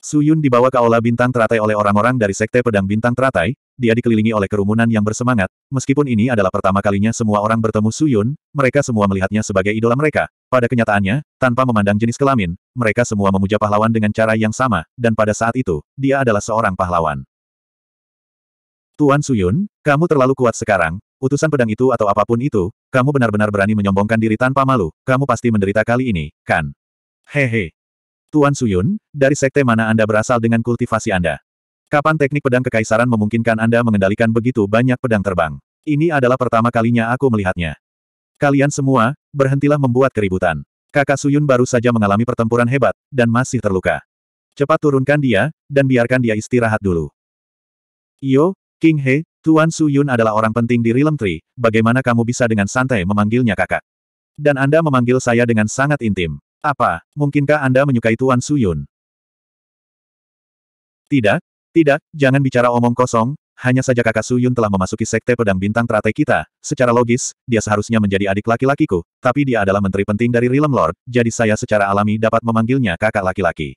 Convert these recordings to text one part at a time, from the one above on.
Su Yun dibawa ke aula bintang teratai oleh orang-orang dari sekte pedang bintang teratai, dia dikelilingi oleh kerumunan yang bersemangat, meskipun ini adalah pertama kalinya semua orang bertemu Su Yun, mereka semua melihatnya sebagai idola mereka. Pada kenyataannya, tanpa memandang jenis kelamin, mereka semua memuja pahlawan dengan cara yang sama, dan pada saat itu, dia adalah seorang pahlawan. Tuan Suyun, kamu terlalu kuat sekarang, utusan pedang itu atau apapun itu, kamu benar-benar berani menyombongkan diri tanpa malu, kamu pasti menderita kali ini, kan? Hehe. Tuan Suyun, dari sekte mana Anda berasal dengan kultivasi Anda? Kapan teknik pedang kekaisaran memungkinkan Anda mengendalikan begitu banyak pedang terbang? Ini adalah pertama kalinya aku melihatnya. Kalian semua, berhentilah membuat keributan. Kakak Suyun baru saja mengalami pertempuran hebat, dan masih terluka. Cepat turunkan dia, dan biarkan dia istirahat dulu. Yo, King He, Tuan Suyun adalah orang penting di Realm Tree, bagaimana kamu bisa dengan santai memanggilnya kakak? Dan Anda memanggil saya dengan sangat intim. Apa, mungkinkah Anda menyukai Tuan Suyun? Tidak, tidak, jangan bicara omong kosong, hanya saja kakak Suyun telah memasuki sekte pedang bintang teratai kita. Secara logis, dia seharusnya menjadi adik laki-lakiku, tapi dia adalah menteri penting dari Realm Lord, jadi saya secara alami dapat memanggilnya kakak laki-laki.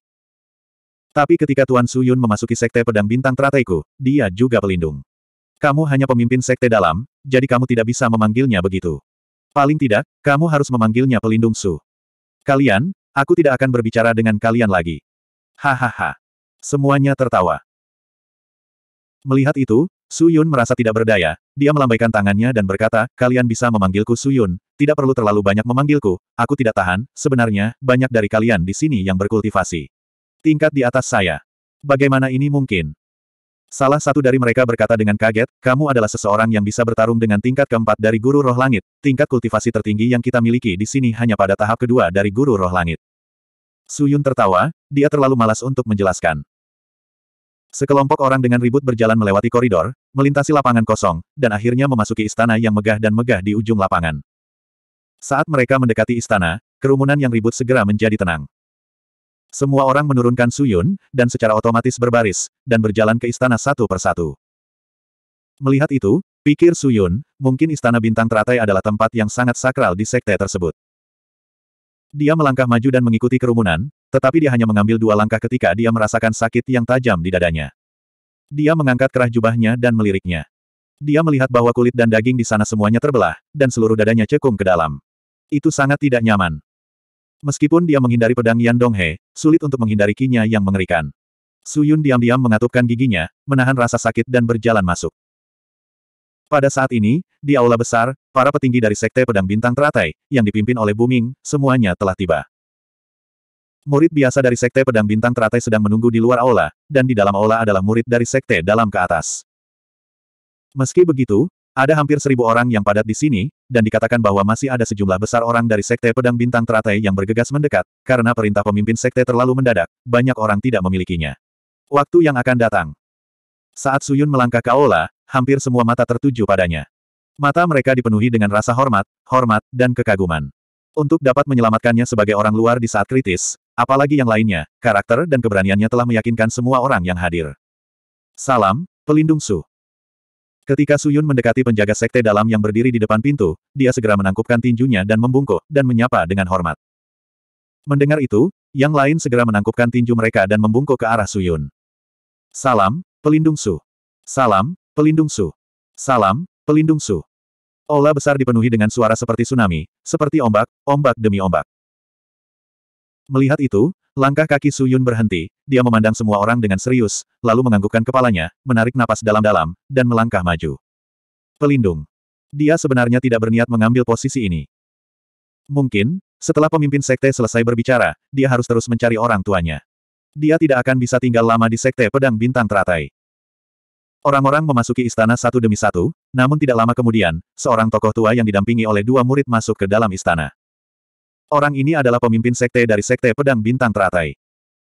Tapi ketika Tuan Suyun memasuki sekte pedang bintang terataiku, dia juga pelindung. Kamu hanya pemimpin sekte dalam, jadi kamu tidak bisa memanggilnya begitu. Paling tidak, kamu harus memanggilnya pelindung Su. Kalian, aku tidak akan berbicara dengan kalian lagi. Hahaha. Semuanya tertawa. Melihat itu, Su Yun merasa tidak berdaya, dia melambaikan tangannya dan berkata, kalian bisa memanggilku Su Yun, tidak perlu terlalu banyak memanggilku, aku tidak tahan, sebenarnya, banyak dari kalian di sini yang berkultivasi. Tingkat di atas saya. Bagaimana ini mungkin? Salah satu dari mereka berkata dengan kaget, kamu adalah seseorang yang bisa bertarung dengan tingkat keempat dari guru roh langit, tingkat kultivasi tertinggi yang kita miliki di sini hanya pada tahap kedua dari guru roh langit. Suyun tertawa, dia terlalu malas untuk menjelaskan. Sekelompok orang dengan ribut berjalan melewati koridor, melintasi lapangan kosong, dan akhirnya memasuki istana yang megah dan megah di ujung lapangan. Saat mereka mendekati istana, kerumunan yang ribut segera menjadi tenang. Semua orang menurunkan Suyun, dan secara otomatis berbaris, dan berjalan ke istana satu persatu. Melihat itu, pikir Suyun, mungkin istana bintang teratai adalah tempat yang sangat sakral di sekte tersebut. Dia melangkah maju dan mengikuti kerumunan, tetapi dia hanya mengambil dua langkah ketika dia merasakan sakit yang tajam di dadanya. Dia mengangkat kerah jubahnya dan meliriknya. Dia melihat bahwa kulit dan daging di sana semuanya terbelah, dan seluruh dadanya cekung ke dalam. Itu sangat tidak nyaman. Meskipun dia menghindari pedang Yan Donghe, sulit untuk menghindari kinya yang mengerikan. Su Yun diam-diam mengatupkan giginya, menahan rasa sakit dan berjalan masuk. Pada saat ini, di aula besar, para petinggi dari Sekte Pedang Bintang Teratai, yang dipimpin oleh Buming, semuanya telah tiba. Murid biasa dari Sekte Pedang Bintang Teratai sedang menunggu di luar aula, dan di dalam aula adalah murid dari Sekte dalam ke atas. Meski begitu, ada hampir seribu orang yang padat di sini, dan dikatakan bahwa masih ada sejumlah besar orang dari Sekte Pedang Bintang Teratai yang bergegas mendekat, karena perintah pemimpin Sekte terlalu mendadak, banyak orang tidak memilikinya. Waktu yang akan datang. Saat Suyun melangkah ke aula, hampir semua mata tertuju padanya. Mata mereka dipenuhi dengan rasa hormat, hormat, dan kekaguman. Untuk dapat menyelamatkannya sebagai orang luar di saat kritis, apalagi yang lainnya, karakter dan keberaniannya telah meyakinkan semua orang yang hadir. Salam, pelindung Su. Ketika Suyun mendekati penjaga sekte dalam yang berdiri di depan pintu, dia segera menangkupkan tinjunya dan membungkuk, dan menyapa dengan hormat. Mendengar itu, yang lain segera menangkupkan tinju mereka dan membungkuk ke arah Suyun. Salam, pelindung Su. Salam, pelindung Su. Salam, pelindung Su. Ola besar dipenuhi dengan suara seperti tsunami, seperti ombak, ombak demi ombak. Melihat itu, Langkah kaki Su Yun berhenti, dia memandang semua orang dengan serius, lalu menganggukkan kepalanya, menarik napas dalam-dalam, dan melangkah maju. Pelindung. Dia sebenarnya tidak berniat mengambil posisi ini. Mungkin, setelah pemimpin sekte selesai berbicara, dia harus terus mencari orang tuanya. Dia tidak akan bisa tinggal lama di sekte pedang bintang teratai. Orang-orang memasuki istana satu demi satu, namun tidak lama kemudian, seorang tokoh tua yang didampingi oleh dua murid masuk ke dalam istana. Orang ini adalah pemimpin sekte dari sekte pedang bintang teratai.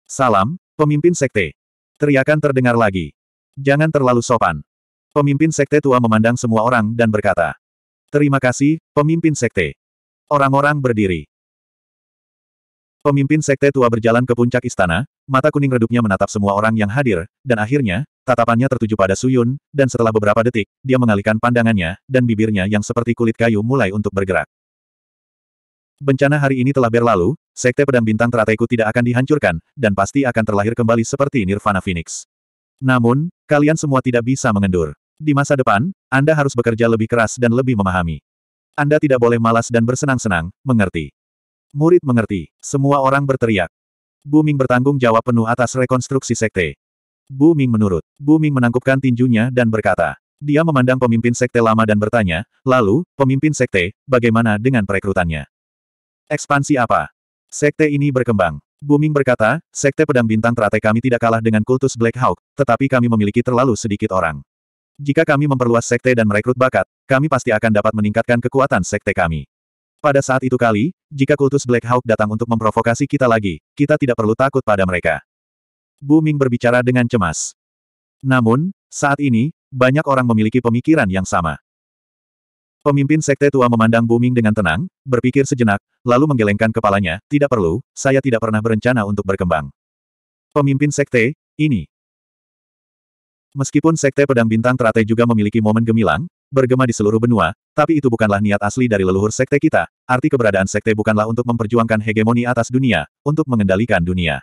Salam, pemimpin sekte. Teriakan terdengar lagi. Jangan terlalu sopan. Pemimpin sekte tua memandang semua orang dan berkata. Terima kasih, pemimpin sekte. Orang-orang berdiri. Pemimpin sekte tua berjalan ke puncak istana, mata kuning redupnya menatap semua orang yang hadir, dan akhirnya, tatapannya tertuju pada Suyun, dan setelah beberapa detik, dia mengalihkan pandangannya, dan bibirnya yang seperti kulit kayu mulai untuk bergerak. Bencana hari ini telah berlalu, Sekte Pedang Bintang terataiku tidak akan dihancurkan, dan pasti akan terlahir kembali seperti Nirvana Phoenix. Namun, kalian semua tidak bisa mengendur. Di masa depan, Anda harus bekerja lebih keras dan lebih memahami. Anda tidak boleh malas dan bersenang-senang, mengerti. Murid mengerti, semua orang berteriak. Booming bertanggung jawab penuh atas rekonstruksi sekte. Booming menurut, Booming menangkupkan tinjunya dan berkata. Dia memandang pemimpin sekte lama dan bertanya, lalu, pemimpin sekte, bagaimana dengan perekrutannya? Ekspansi apa? Sekte ini berkembang. Booming berkata, Sekte Pedang Bintang Teratai kami tidak kalah dengan kultus Black Hawk, tetapi kami memiliki terlalu sedikit orang. Jika kami memperluas Sekte dan merekrut bakat, kami pasti akan dapat meningkatkan kekuatan Sekte kami. Pada saat itu kali, jika kultus Black Hawk datang untuk memprovokasi kita lagi, kita tidak perlu takut pada mereka. Booming berbicara dengan cemas. Namun, saat ini, banyak orang memiliki pemikiran yang sama. Pemimpin sekte tua memandang Booming dengan tenang, berpikir sejenak, lalu menggelengkan kepalanya, tidak perlu, saya tidak pernah berencana untuk berkembang. Pemimpin sekte, ini. Meskipun sekte pedang bintang terate juga memiliki momen gemilang, bergema di seluruh benua, tapi itu bukanlah niat asli dari leluhur sekte kita, arti keberadaan sekte bukanlah untuk memperjuangkan hegemoni atas dunia, untuk mengendalikan dunia.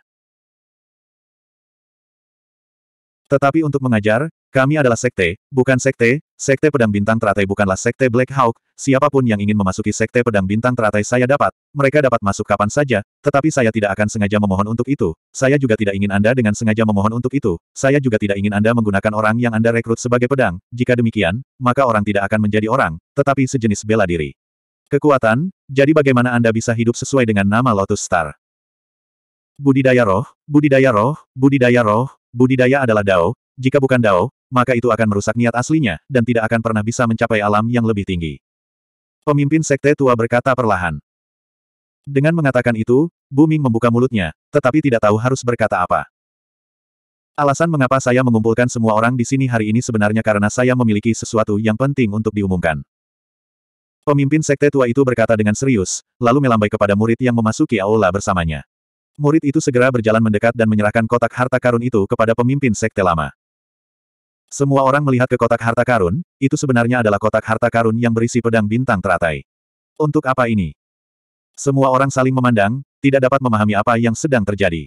Tetapi untuk mengajar, kami adalah sekte, bukan sekte, sekte pedang bintang teratai bukanlah sekte Black Hawk, siapapun yang ingin memasuki sekte pedang bintang teratai saya dapat, mereka dapat masuk kapan saja, tetapi saya tidak akan sengaja memohon untuk itu, saya juga tidak ingin Anda dengan sengaja memohon untuk itu, saya juga tidak ingin Anda menggunakan orang yang Anda rekrut sebagai pedang, jika demikian, maka orang tidak akan menjadi orang, tetapi sejenis bela diri. Kekuatan, jadi bagaimana Anda bisa hidup sesuai dengan nama Lotus Star? Budidaya roh, budidaya roh, budidaya roh, budidaya adalah dao, jika bukan dao, maka itu akan merusak niat aslinya, dan tidak akan pernah bisa mencapai alam yang lebih tinggi. Pemimpin sekte tua berkata perlahan. Dengan mengatakan itu, Booming membuka mulutnya, tetapi tidak tahu harus berkata apa. Alasan mengapa saya mengumpulkan semua orang di sini hari ini sebenarnya karena saya memiliki sesuatu yang penting untuk diumumkan. Pemimpin sekte tua itu berkata dengan serius, lalu melambai kepada murid yang memasuki aula bersamanya. Murid itu segera berjalan mendekat dan menyerahkan kotak harta karun itu kepada pemimpin sekte lama. Semua orang melihat ke kotak harta karun, itu sebenarnya adalah kotak harta karun yang berisi pedang bintang teratai. Untuk apa ini? Semua orang saling memandang, tidak dapat memahami apa yang sedang terjadi.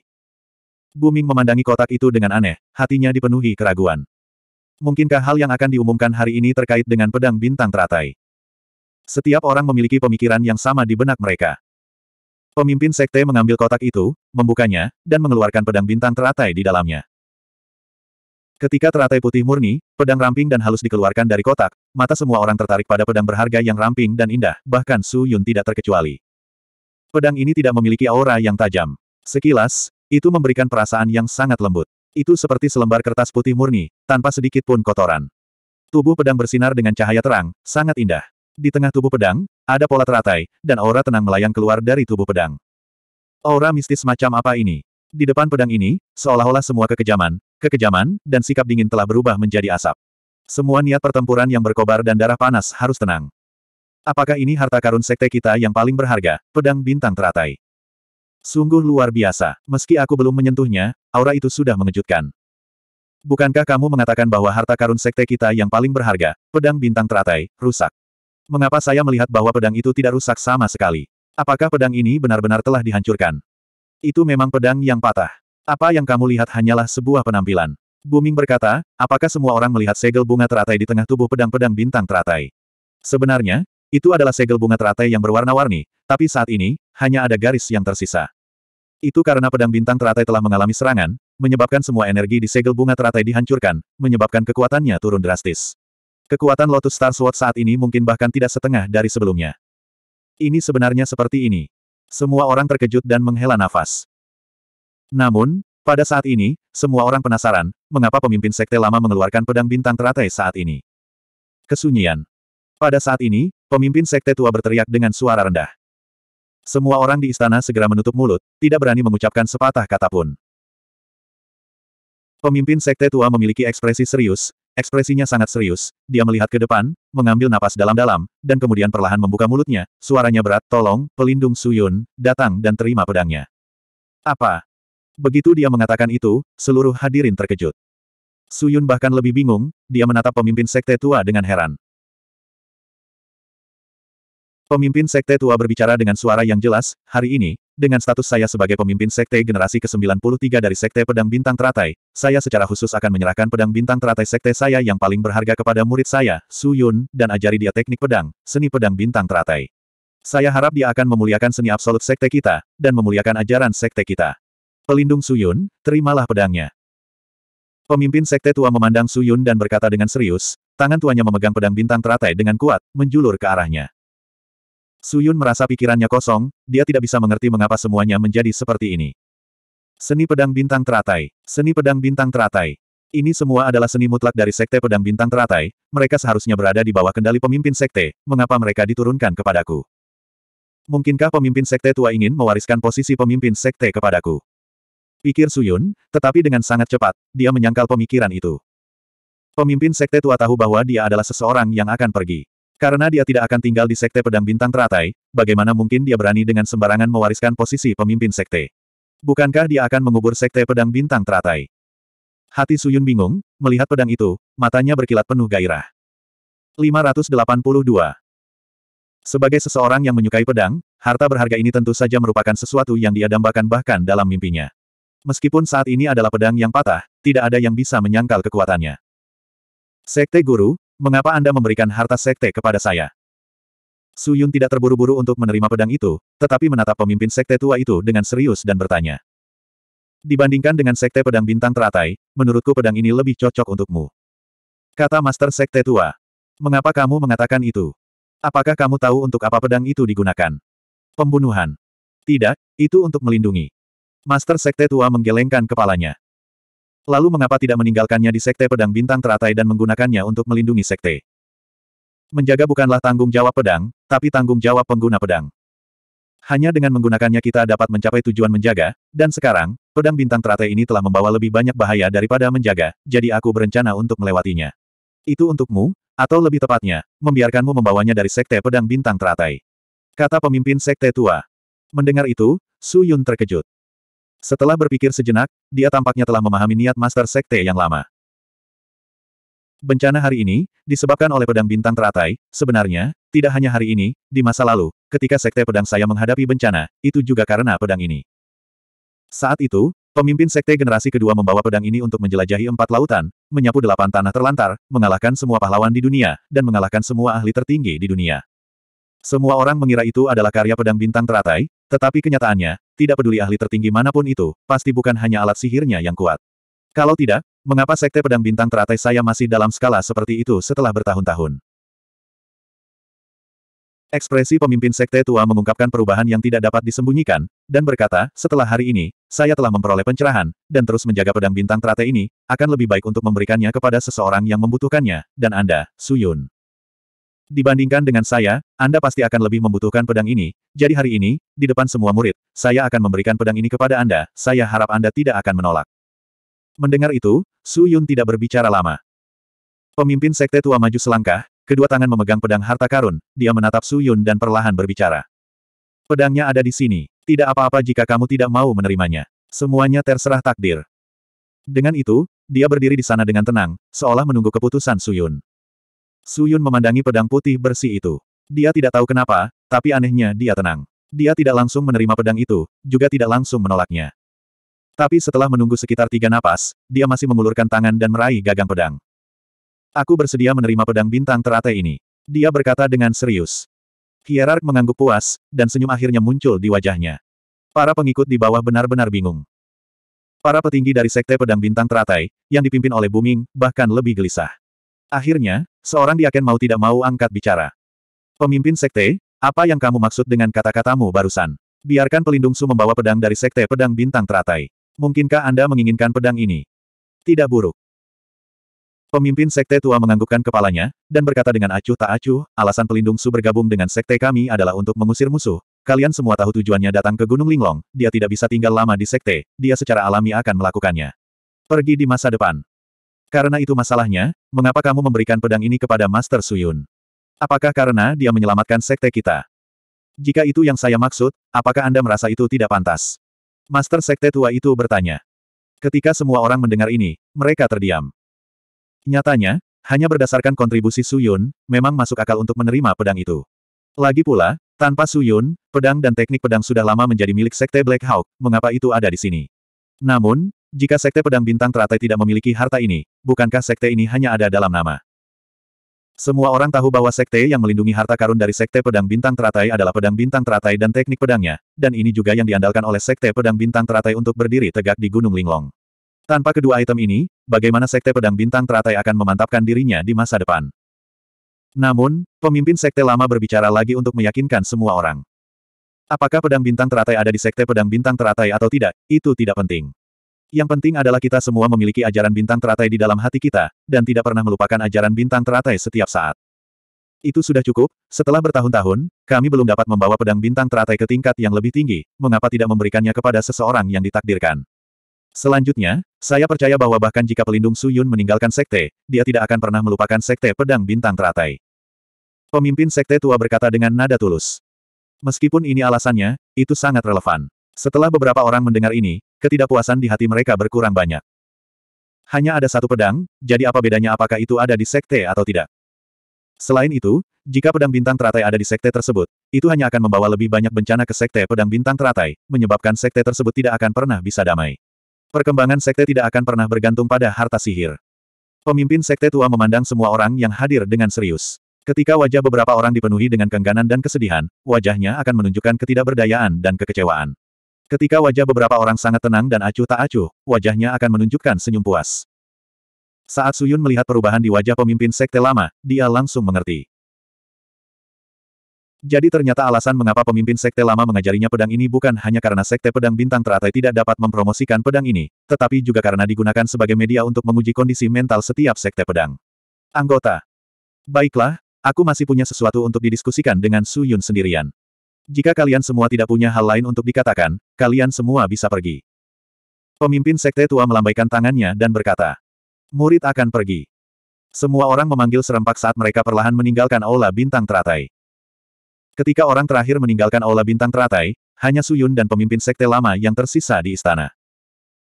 Buming memandangi kotak itu dengan aneh, hatinya dipenuhi keraguan. Mungkinkah hal yang akan diumumkan hari ini terkait dengan pedang bintang teratai? Setiap orang memiliki pemikiran yang sama di benak mereka. Pemimpin sekte mengambil kotak itu, membukanya, dan mengeluarkan pedang bintang teratai di dalamnya. Ketika teratai putih murni, pedang ramping dan halus dikeluarkan dari kotak, mata semua orang tertarik pada pedang berharga yang ramping dan indah, bahkan Su Yun tidak terkecuali. Pedang ini tidak memiliki aura yang tajam. Sekilas, itu memberikan perasaan yang sangat lembut. Itu seperti selembar kertas putih murni, tanpa sedikit pun kotoran. Tubuh pedang bersinar dengan cahaya terang, sangat indah. Di tengah tubuh pedang, ada pola teratai, dan aura tenang melayang keluar dari tubuh pedang. Aura mistis macam apa ini? Di depan pedang ini, seolah-olah semua kekejaman, kekejaman, dan sikap dingin telah berubah menjadi asap. Semua niat pertempuran yang berkobar dan darah panas harus tenang. Apakah ini harta karun sekte kita yang paling berharga, pedang bintang teratai? Sungguh luar biasa, meski aku belum menyentuhnya, aura itu sudah mengejutkan. Bukankah kamu mengatakan bahwa harta karun sekte kita yang paling berharga, pedang bintang teratai, rusak? Mengapa saya melihat bahwa pedang itu tidak rusak sama sekali? Apakah pedang ini benar-benar telah dihancurkan? Itu memang pedang yang patah. Apa yang kamu lihat hanyalah sebuah penampilan. Buming berkata, apakah semua orang melihat segel bunga teratai di tengah tubuh pedang-pedang bintang teratai? Sebenarnya, itu adalah segel bunga teratai yang berwarna-warni, tapi saat ini, hanya ada garis yang tersisa. Itu karena pedang bintang teratai telah mengalami serangan, menyebabkan semua energi di segel bunga teratai dihancurkan, menyebabkan kekuatannya turun drastis. Kekuatan Lotus Star Sword saat ini mungkin bahkan tidak setengah dari sebelumnya. Ini sebenarnya seperti ini. Semua orang terkejut dan menghela nafas. Namun, pada saat ini, semua orang penasaran, mengapa pemimpin sekte lama mengeluarkan pedang bintang teratai saat ini. Kesunyian. Pada saat ini, pemimpin sekte tua berteriak dengan suara rendah. Semua orang di istana segera menutup mulut, tidak berani mengucapkan sepatah kata pun. Pemimpin sekte tua memiliki ekspresi serius, Ekspresinya sangat serius, dia melihat ke depan, mengambil napas dalam-dalam, dan kemudian perlahan membuka mulutnya, suaranya berat, tolong, pelindung Suyun, datang dan terima pedangnya. Apa? Begitu dia mengatakan itu, seluruh hadirin terkejut. Suyun bahkan lebih bingung, dia menatap pemimpin sekte tua dengan heran. Pemimpin sekte tua berbicara dengan suara yang jelas, hari ini, dengan status saya sebagai pemimpin Sekte Generasi ke-93 dari Sekte Pedang Bintang Teratai, saya secara khusus akan menyerahkan pedang bintang teratai Sekte saya yang paling berharga kepada murid saya, Su Yun, dan ajari dia teknik pedang, seni pedang bintang teratai. Saya harap dia akan memuliakan seni absolut Sekte kita, dan memuliakan ajaran Sekte kita. Pelindung Su Yun, terimalah pedangnya. Pemimpin Sekte tua memandang Su Yun dan berkata dengan serius, tangan tuanya memegang pedang bintang teratai dengan kuat, menjulur ke arahnya. Suyun merasa pikirannya kosong, dia tidak bisa mengerti mengapa semuanya menjadi seperti ini. Seni pedang bintang teratai. Seni pedang bintang teratai. Ini semua adalah seni mutlak dari Sekte Pedang Bintang Teratai, mereka seharusnya berada di bawah kendali pemimpin Sekte, mengapa mereka diturunkan kepadaku? Mungkinkah pemimpin Sekte tua ingin mewariskan posisi pemimpin Sekte kepadaku? Pikir Suyun, tetapi dengan sangat cepat, dia menyangkal pemikiran itu. Pemimpin Sekte tua tahu bahwa dia adalah seseorang yang akan pergi. Karena dia tidak akan tinggal di Sekte Pedang Bintang Teratai, bagaimana mungkin dia berani dengan sembarangan mewariskan posisi pemimpin Sekte? Bukankah dia akan mengubur Sekte Pedang Bintang Teratai? Hati Suyun bingung, melihat pedang itu, matanya berkilat penuh gairah. 582. Sebagai seseorang yang menyukai pedang, harta berharga ini tentu saja merupakan sesuatu yang dia dambakan bahkan dalam mimpinya. Meskipun saat ini adalah pedang yang patah, tidak ada yang bisa menyangkal kekuatannya. Sekte Guru, mengapa Anda memberikan harta sekte kepada saya? Su Yun tidak terburu-buru untuk menerima pedang itu, tetapi menatap pemimpin sekte tua itu dengan serius dan bertanya. Dibandingkan dengan sekte pedang bintang teratai, menurutku pedang ini lebih cocok untukmu. Kata Master Sekte Tua. Mengapa kamu mengatakan itu? Apakah kamu tahu untuk apa pedang itu digunakan? Pembunuhan. Tidak, itu untuk melindungi. Master Sekte Tua menggelengkan kepalanya. Lalu mengapa tidak meninggalkannya di Sekte Pedang Bintang Teratai dan menggunakannya untuk melindungi Sekte? Menjaga bukanlah tanggung jawab pedang, tapi tanggung jawab pengguna pedang. Hanya dengan menggunakannya kita dapat mencapai tujuan menjaga, dan sekarang, pedang bintang teratai ini telah membawa lebih banyak bahaya daripada menjaga, jadi aku berencana untuk melewatinya. Itu untukmu, atau lebih tepatnya, membiarkanmu membawanya dari Sekte Pedang Bintang Teratai. Kata pemimpin Sekte Tua. Mendengar itu, Su Yun terkejut. Setelah berpikir sejenak, dia tampaknya telah memahami niat Master Sekte yang lama. Bencana hari ini, disebabkan oleh pedang bintang teratai, sebenarnya, tidak hanya hari ini, di masa lalu, ketika sekte pedang saya menghadapi bencana, itu juga karena pedang ini. Saat itu, pemimpin sekte generasi kedua membawa pedang ini untuk menjelajahi empat lautan, menyapu delapan tanah terlantar, mengalahkan semua pahlawan di dunia, dan mengalahkan semua ahli tertinggi di dunia. Semua orang mengira itu adalah karya pedang bintang teratai, tetapi kenyataannya, tidak peduli ahli tertinggi manapun itu, pasti bukan hanya alat sihirnya yang kuat. Kalau tidak, mengapa Sekte Pedang Bintang teratai saya masih dalam skala seperti itu setelah bertahun-tahun? Ekspresi pemimpin Sekte Tua mengungkapkan perubahan yang tidak dapat disembunyikan, dan berkata, setelah hari ini, saya telah memperoleh pencerahan, dan terus menjaga pedang bintang teratai ini, akan lebih baik untuk memberikannya kepada seseorang yang membutuhkannya, dan Anda, Suyun. Dibandingkan dengan saya, Anda pasti akan lebih membutuhkan pedang ini, jadi hari ini, di depan semua murid, saya akan memberikan pedang ini kepada Anda, saya harap Anda tidak akan menolak. Mendengar itu, Su Yun tidak berbicara lama. Pemimpin Sekte Tua maju selangkah, kedua tangan memegang pedang harta karun, dia menatap Su Yun dan perlahan berbicara. Pedangnya ada di sini, tidak apa-apa jika kamu tidak mau menerimanya. Semuanya terserah takdir. Dengan itu, dia berdiri di sana dengan tenang, seolah menunggu keputusan Su Yun. Suyun memandangi pedang putih bersih itu. Dia tidak tahu kenapa, tapi anehnya dia tenang. Dia tidak langsung menerima pedang itu, juga tidak langsung menolaknya. Tapi setelah menunggu sekitar tiga napas, dia masih mengulurkan tangan dan meraih gagang pedang. Aku bersedia menerima pedang bintang teratai ini. Dia berkata dengan serius. Hierark mengangguk puas, dan senyum akhirnya muncul di wajahnya. Para pengikut di bawah benar-benar bingung. Para petinggi dari Sekte Pedang Bintang Teratai, yang dipimpin oleh Buming, bahkan lebih gelisah. Akhirnya, seorang diaken mau tidak mau angkat bicara. Pemimpin sekte, apa yang kamu maksud dengan kata-katamu barusan? Biarkan pelindung Su membawa pedang dari sekte pedang bintang teratai. Mungkinkah Anda menginginkan pedang ini? Tidak buruk. Pemimpin sekte tua menganggukkan kepalanya, dan berkata dengan acuh tak acuh, alasan pelindung Su bergabung dengan sekte kami adalah untuk mengusir musuh. Kalian semua tahu tujuannya datang ke Gunung Linglong, dia tidak bisa tinggal lama di sekte, dia secara alami akan melakukannya. Pergi di masa depan. Karena itu masalahnya, mengapa kamu memberikan pedang ini kepada Master Suyun? Apakah karena dia menyelamatkan sekte kita? Jika itu yang saya maksud, apakah Anda merasa itu tidak pantas? Master sekte tua itu bertanya. Ketika semua orang mendengar ini, mereka terdiam. Nyatanya, hanya berdasarkan kontribusi Suyun, memang masuk akal untuk menerima pedang itu. Lagi pula, tanpa Suyun, pedang dan teknik pedang sudah lama menjadi milik sekte Black Hawk, mengapa itu ada di sini? Namun, jika Sekte Pedang Bintang Teratai tidak memiliki harta ini, bukankah Sekte ini hanya ada dalam nama? Semua orang tahu bahwa Sekte yang melindungi harta karun dari Sekte Pedang Bintang Teratai adalah Pedang Bintang Teratai dan teknik pedangnya, dan ini juga yang diandalkan oleh Sekte Pedang Bintang Teratai untuk berdiri tegak di Gunung Linglong. Tanpa kedua item ini, bagaimana Sekte Pedang Bintang Teratai akan memantapkan dirinya di masa depan? Namun, pemimpin Sekte lama berbicara lagi untuk meyakinkan semua orang. Apakah pedang bintang teratai ada di sekte pedang bintang teratai atau tidak, itu tidak penting. Yang penting adalah kita semua memiliki ajaran bintang teratai di dalam hati kita, dan tidak pernah melupakan ajaran bintang teratai setiap saat. Itu sudah cukup, setelah bertahun-tahun, kami belum dapat membawa pedang bintang teratai ke tingkat yang lebih tinggi, mengapa tidak memberikannya kepada seseorang yang ditakdirkan? Selanjutnya, saya percaya bahwa bahkan jika pelindung Suyun meninggalkan sekte, dia tidak akan pernah melupakan sekte pedang bintang teratai. Pemimpin sekte tua berkata dengan nada tulus. Meskipun ini alasannya, itu sangat relevan. Setelah beberapa orang mendengar ini, ketidakpuasan di hati mereka berkurang banyak. Hanya ada satu pedang, jadi apa bedanya apakah itu ada di sekte atau tidak? Selain itu, jika pedang bintang teratai ada di sekte tersebut, itu hanya akan membawa lebih banyak bencana ke sekte pedang bintang teratai, menyebabkan sekte tersebut tidak akan pernah bisa damai. Perkembangan sekte tidak akan pernah bergantung pada harta sihir. Pemimpin sekte tua memandang semua orang yang hadir dengan serius. Ketika wajah beberapa orang dipenuhi dengan kengganan dan kesedihan, wajahnya akan menunjukkan ketidakberdayaan dan kekecewaan. Ketika wajah beberapa orang sangat tenang dan acuh tak acuh, wajahnya akan menunjukkan senyum puas. Saat Suyun melihat perubahan di wajah pemimpin sekte lama, dia langsung mengerti. Jadi ternyata alasan mengapa pemimpin sekte lama mengajarinya pedang ini bukan hanya karena sekte pedang bintang teratai tidak dapat mempromosikan pedang ini, tetapi juga karena digunakan sebagai media untuk menguji kondisi mental setiap sekte pedang. Anggota. Baiklah, aku masih punya sesuatu untuk didiskusikan dengan Suyun sendirian. Jika kalian semua tidak punya hal lain untuk dikatakan, kalian semua bisa pergi. Pemimpin sekte tua melambaikan tangannya dan berkata, Murid akan pergi. Semua orang memanggil serempak saat mereka perlahan meninggalkan Aula Bintang Teratai. Ketika orang terakhir meninggalkan Aula Bintang Teratai, hanya Suyun dan pemimpin sekte lama yang tersisa di istana.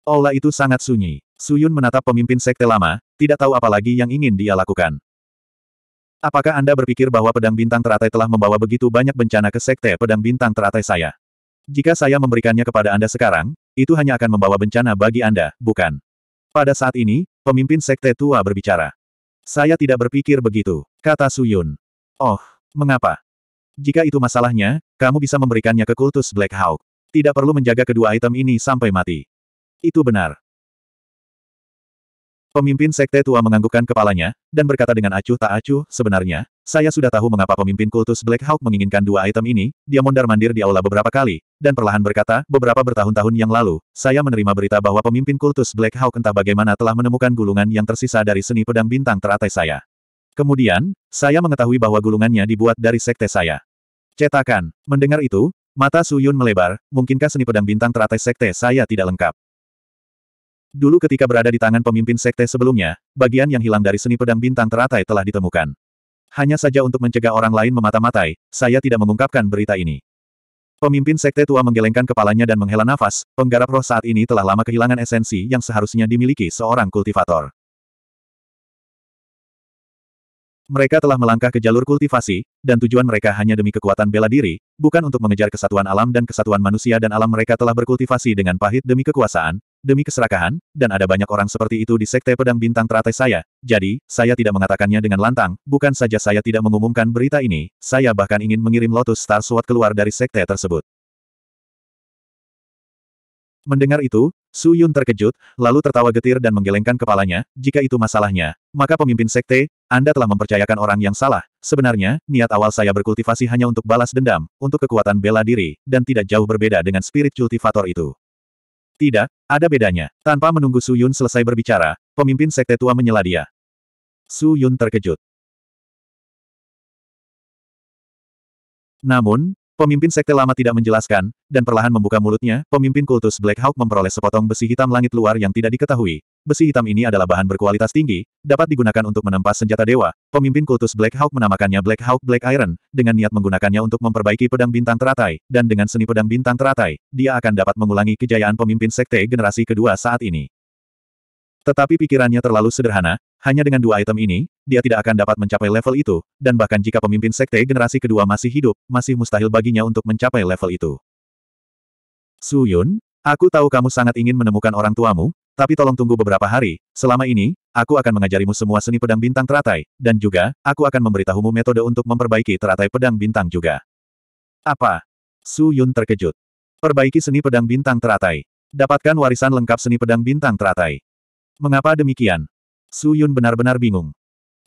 Aula itu sangat sunyi. Suyun menatap pemimpin sekte lama, tidak tahu apa lagi yang ingin dia lakukan. Apakah Anda berpikir bahwa pedang bintang teratai telah membawa begitu banyak bencana ke sekte pedang bintang teratai saya? Jika saya memberikannya kepada Anda sekarang, itu hanya akan membawa bencana bagi Anda, bukan? Pada saat ini, pemimpin sekte tua berbicara. Saya tidak berpikir begitu, kata Suyun. Oh, mengapa? Jika itu masalahnya, kamu bisa memberikannya ke kultus Black Hawk. Tidak perlu menjaga kedua item ini sampai mati. Itu benar. Pemimpin sekte tua menganggukkan kepalanya, dan berkata dengan acuh tak acuh, sebenarnya, saya sudah tahu mengapa pemimpin kultus Black Hawk menginginkan dua item ini, dia mondar-mandir di aula beberapa kali, dan perlahan berkata, beberapa bertahun-tahun yang lalu, saya menerima berita bahwa pemimpin kultus Black Hawk entah bagaimana telah menemukan gulungan yang tersisa dari seni pedang bintang teratai saya. Kemudian, saya mengetahui bahwa gulungannya dibuat dari sekte saya. Cetakan. Mendengar itu, mata Suyun melebar, mungkinkah seni pedang bintang teratai sekte saya tidak lengkap? Dulu ketika berada di tangan pemimpin sekte sebelumnya, bagian yang hilang dari seni pedang bintang teratai telah ditemukan. Hanya saja untuk mencegah orang lain memata-matai, saya tidak mengungkapkan berita ini. Pemimpin sekte tua menggelengkan kepalanya dan menghela nafas, penggarap roh saat ini telah lama kehilangan esensi yang seharusnya dimiliki seorang kultivator. Mereka telah melangkah ke jalur kultivasi, dan tujuan mereka hanya demi kekuatan bela diri, bukan untuk mengejar kesatuan alam dan kesatuan manusia dan alam mereka telah berkultivasi dengan pahit demi kekuasaan, demi keserakahan, dan ada banyak orang seperti itu di Sekte Pedang Bintang Teratai saya, jadi, saya tidak mengatakannya dengan lantang, bukan saja saya tidak mengumumkan berita ini, saya bahkan ingin mengirim Lotus Star Sword keluar dari Sekte tersebut. Mendengar itu, Su Yun terkejut, lalu tertawa getir dan menggelengkan kepalanya, jika itu masalahnya, maka pemimpin sekte, Anda telah mempercayakan orang yang salah. Sebenarnya, niat awal saya berkultivasi hanya untuk balas dendam, untuk kekuatan bela diri, dan tidak jauh berbeda dengan spirit kultivator itu. Tidak, ada bedanya. Tanpa menunggu Su Yun selesai berbicara, pemimpin sekte tua menyela dia. Su Yun terkejut. Namun, Pemimpin sekte lama tidak menjelaskan, dan perlahan membuka mulutnya, pemimpin kultus Black Hawk memperoleh sepotong besi hitam langit luar yang tidak diketahui. Besi hitam ini adalah bahan berkualitas tinggi, dapat digunakan untuk menempas senjata dewa. Pemimpin kultus Black Hawk menamakannya Black Hawk Black Iron, dengan niat menggunakannya untuk memperbaiki pedang bintang teratai, dan dengan seni pedang bintang teratai, dia akan dapat mengulangi kejayaan pemimpin sekte generasi kedua saat ini. Tetapi pikirannya terlalu sederhana, hanya dengan dua item ini, dia tidak akan dapat mencapai level itu, dan bahkan jika pemimpin sekte generasi kedua masih hidup, masih mustahil baginya untuk mencapai level itu. Su Yun, aku tahu kamu sangat ingin menemukan orang tuamu, tapi tolong tunggu beberapa hari, selama ini, aku akan mengajarimu semua seni pedang bintang teratai, dan juga, aku akan memberitahumu metode untuk memperbaiki teratai pedang bintang juga. Apa? Su Yun terkejut. Perbaiki seni pedang bintang teratai. Dapatkan warisan lengkap seni pedang bintang teratai. Mengapa demikian? Su Yun benar-benar bingung.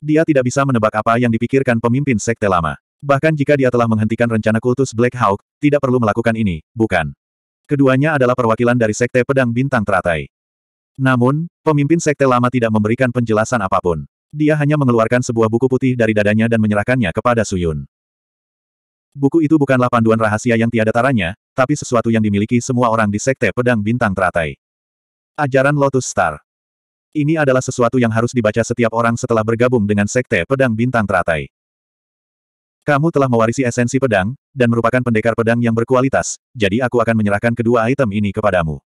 Dia tidak bisa menebak apa yang dipikirkan pemimpin sekte lama. Bahkan jika dia telah menghentikan rencana kultus Black Hawk, tidak perlu melakukan ini, bukan? Keduanya adalah perwakilan dari sekte pedang bintang teratai. Namun, pemimpin sekte lama tidak memberikan penjelasan apapun. Dia hanya mengeluarkan sebuah buku putih dari dadanya dan menyerahkannya kepada Su Yun. Buku itu bukanlah panduan rahasia yang tiada taranya, tapi sesuatu yang dimiliki semua orang di Sekte Pedang Bintang Teratai. Ajaran Lotus Star ini adalah sesuatu yang harus dibaca setiap orang setelah bergabung dengan Sekte Pedang Bintang Teratai. Kamu telah mewarisi esensi pedang, dan merupakan pendekar pedang yang berkualitas, jadi aku akan menyerahkan kedua item ini kepadamu.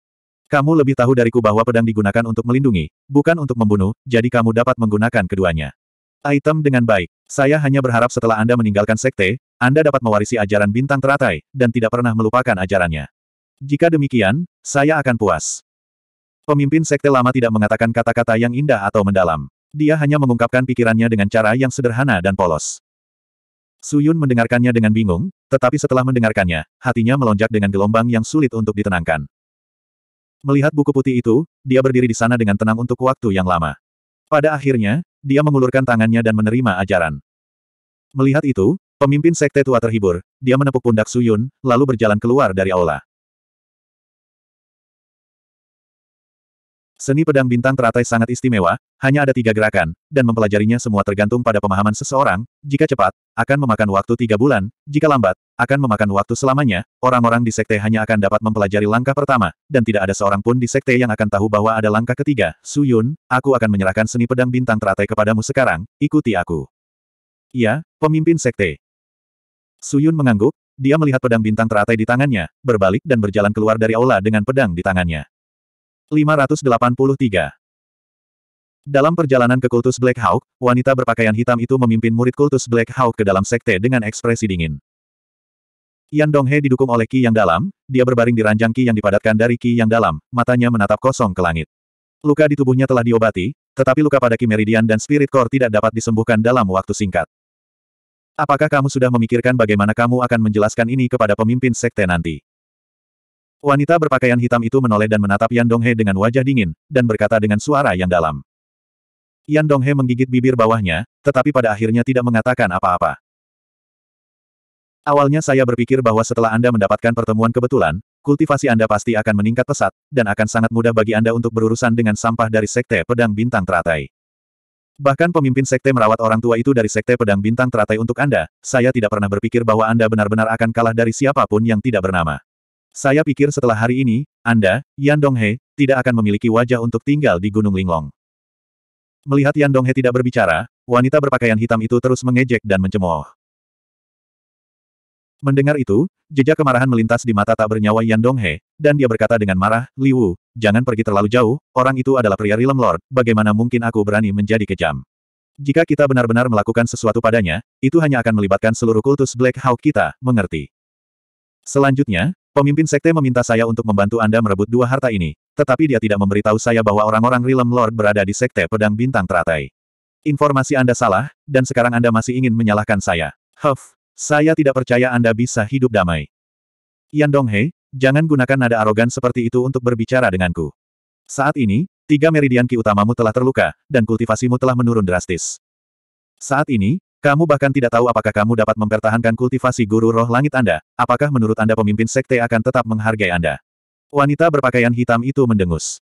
Kamu lebih tahu dariku bahwa pedang digunakan untuk melindungi, bukan untuk membunuh, jadi kamu dapat menggunakan keduanya. Item dengan baik. Saya hanya berharap setelah Anda meninggalkan Sekte, Anda dapat mewarisi ajaran bintang teratai, dan tidak pernah melupakan ajarannya. Jika demikian, saya akan puas. Pemimpin sekte lama tidak mengatakan kata-kata yang indah atau mendalam. Dia hanya mengungkapkan pikirannya dengan cara yang sederhana dan polos. Suyun mendengarkannya dengan bingung, tetapi setelah mendengarkannya, hatinya melonjak dengan gelombang yang sulit untuk ditenangkan. Melihat buku putih itu, dia berdiri di sana dengan tenang untuk waktu yang lama. Pada akhirnya, dia mengulurkan tangannya dan menerima ajaran. Melihat itu, pemimpin sekte tua terhibur, dia menepuk pundak Suyun, lalu berjalan keluar dari aula. Seni pedang bintang teratai sangat istimewa, hanya ada tiga gerakan, dan mempelajarinya semua tergantung pada pemahaman seseorang, jika cepat, akan memakan waktu tiga bulan, jika lambat, akan memakan waktu selamanya, orang-orang di sekte hanya akan dapat mempelajari langkah pertama, dan tidak ada seorang pun di sekte yang akan tahu bahwa ada langkah ketiga, Suyun, aku akan menyerahkan seni pedang bintang teratai kepadamu sekarang, ikuti aku. Ya, pemimpin sekte. Suyun mengangguk, dia melihat pedang bintang teratai di tangannya, berbalik dan berjalan keluar dari aula dengan pedang di tangannya. 583. Dalam perjalanan ke kultus Black Hawk, wanita berpakaian hitam itu memimpin murid kultus Black Hawk ke dalam sekte dengan ekspresi dingin. Yan Donghe didukung oleh Ki yang dalam, dia berbaring di ranjang Ki yang dipadatkan dari Ki yang dalam, matanya menatap kosong ke langit. Luka di tubuhnya telah diobati, tetapi luka pada Ki Meridian dan Spirit Core tidak dapat disembuhkan dalam waktu singkat. Apakah kamu sudah memikirkan bagaimana kamu akan menjelaskan ini kepada pemimpin sekte nanti? Wanita berpakaian hitam itu menoleh dan menatap Yan Donghe dengan wajah dingin, dan berkata dengan suara yang dalam. Yan Donghe menggigit bibir bawahnya, tetapi pada akhirnya tidak mengatakan apa-apa. Awalnya saya berpikir bahwa setelah Anda mendapatkan pertemuan kebetulan, kultivasi Anda pasti akan meningkat pesat, dan akan sangat mudah bagi Anda untuk berurusan dengan sampah dari Sekte Pedang Bintang Teratai. Bahkan pemimpin sekte merawat orang tua itu dari sekte pedang bintang teratai untuk Anda, saya tidak pernah berpikir bahwa Anda benar-benar akan kalah dari siapapun yang tidak bernama. Saya pikir setelah hari ini, Anda, Yan Donghe, tidak akan memiliki wajah untuk tinggal di Gunung Linglong. Melihat Yan Donghe tidak berbicara, wanita berpakaian hitam itu terus mengejek dan mencemooh. Mendengar itu, jejak kemarahan melintas di mata tak bernyawa Yan Donghe, dan dia berkata dengan marah, Liwu, jangan pergi terlalu jauh, orang itu adalah pria Realm Lord, bagaimana mungkin aku berani menjadi kejam? Jika kita benar-benar melakukan sesuatu padanya, itu hanya akan melibatkan seluruh kultus Black Hawk kita, mengerti. Selanjutnya, Pemimpin sekte meminta saya untuk membantu Anda merebut dua harta ini, tetapi dia tidak memberitahu saya bahwa orang-orang Realm Lord berada di sekte pedang bintang teratai. Informasi Anda salah, dan sekarang Anda masih ingin menyalahkan saya. Huff, saya tidak percaya Anda bisa hidup damai. Yan Donghe, jangan gunakan nada arogan seperti itu untuk berbicara denganku. Saat ini, tiga meridian ki utamamu telah terluka, dan kultivasimu telah menurun drastis. Saat ini, kamu bahkan tidak tahu apakah kamu dapat mempertahankan kultivasi guru roh langit Anda, apakah menurut Anda pemimpin sekte akan tetap menghargai Anda. Wanita berpakaian hitam itu mendengus.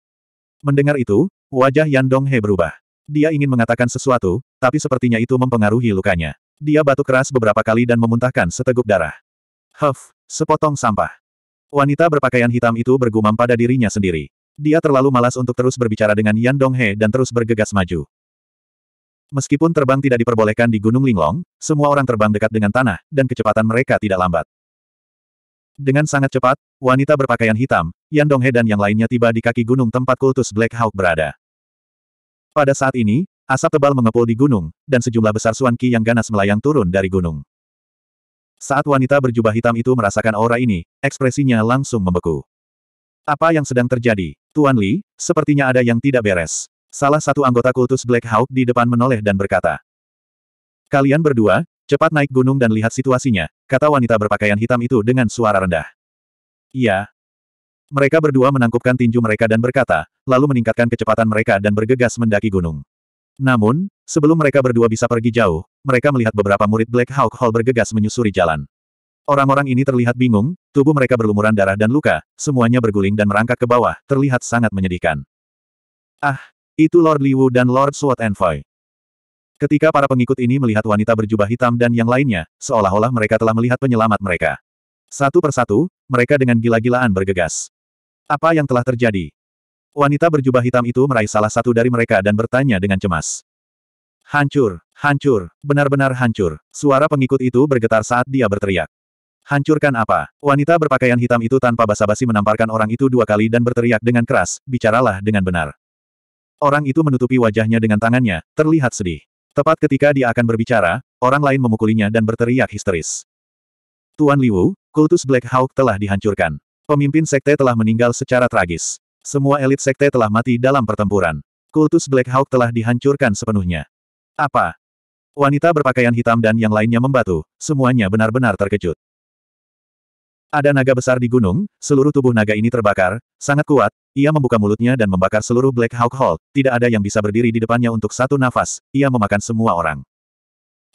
Mendengar itu, wajah Yan Donghe berubah. Dia ingin mengatakan sesuatu, tapi sepertinya itu mempengaruhi lukanya. Dia batuk keras beberapa kali dan memuntahkan seteguk darah. Huff, sepotong sampah. Wanita berpakaian hitam itu bergumam pada dirinya sendiri. Dia terlalu malas untuk terus berbicara dengan Yan Donghe dan terus bergegas maju. Meskipun terbang tidak diperbolehkan di Gunung Linglong, semua orang terbang dekat dengan tanah, dan kecepatan mereka tidak lambat. Dengan sangat cepat, wanita berpakaian hitam, Yan Donghe dan yang lainnya tiba di kaki gunung tempat kultus Black Hawk berada. Pada saat ini, asap tebal mengepul di gunung, dan sejumlah besar Suan Qi yang ganas melayang turun dari gunung. Saat wanita berjubah hitam itu merasakan aura ini, ekspresinya langsung membeku. Apa yang sedang terjadi? Tuan Li, sepertinya ada yang tidak beres. Salah satu anggota kultus Black Hawk di depan menoleh dan berkata. Kalian berdua, cepat naik gunung dan lihat situasinya, kata wanita berpakaian hitam itu dengan suara rendah. Iya. Mereka berdua menangkupkan tinju mereka dan berkata, lalu meningkatkan kecepatan mereka dan bergegas mendaki gunung. Namun, sebelum mereka berdua bisa pergi jauh, mereka melihat beberapa murid Black Hawk Hall bergegas menyusuri jalan. Orang-orang ini terlihat bingung, tubuh mereka berlumuran darah dan luka, semuanya berguling dan merangkak ke bawah, terlihat sangat menyedihkan. Ah, itu Lord Liwu dan Lord Sword Envoy. Ketika para pengikut ini melihat wanita berjubah hitam dan yang lainnya, seolah-olah mereka telah melihat penyelamat mereka. Satu persatu, mereka dengan gila-gilaan bergegas. Apa yang telah terjadi? Wanita berjubah hitam itu meraih salah satu dari mereka dan bertanya dengan cemas. Hancur, hancur, benar-benar hancur. Suara pengikut itu bergetar saat dia berteriak. Hancurkan apa? Wanita berpakaian hitam itu tanpa basa-basi menamparkan orang itu dua kali dan berteriak dengan keras, bicaralah dengan benar. Orang itu menutupi wajahnya dengan tangannya, terlihat sedih. Tepat ketika dia akan berbicara, orang lain memukulinya dan berteriak histeris. Tuan Liu, kultus Black Hawk telah dihancurkan. Pemimpin sekte telah meninggal secara tragis. Semua elit sekte telah mati dalam pertempuran. Kultus Black Hawk telah dihancurkan sepenuhnya. Apa? Wanita berpakaian hitam dan yang lainnya membatu, semuanya benar-benar terkejut. Ada naga besar di gunung, seluruh tubuh naga ini terbakar, sangat kuat, ia membuka mulutnya dan membakar seluruh Black Hawk Hall, tidak ada yang bisa berdiri di depannya untuk satu nafas, ia memakan semua orang.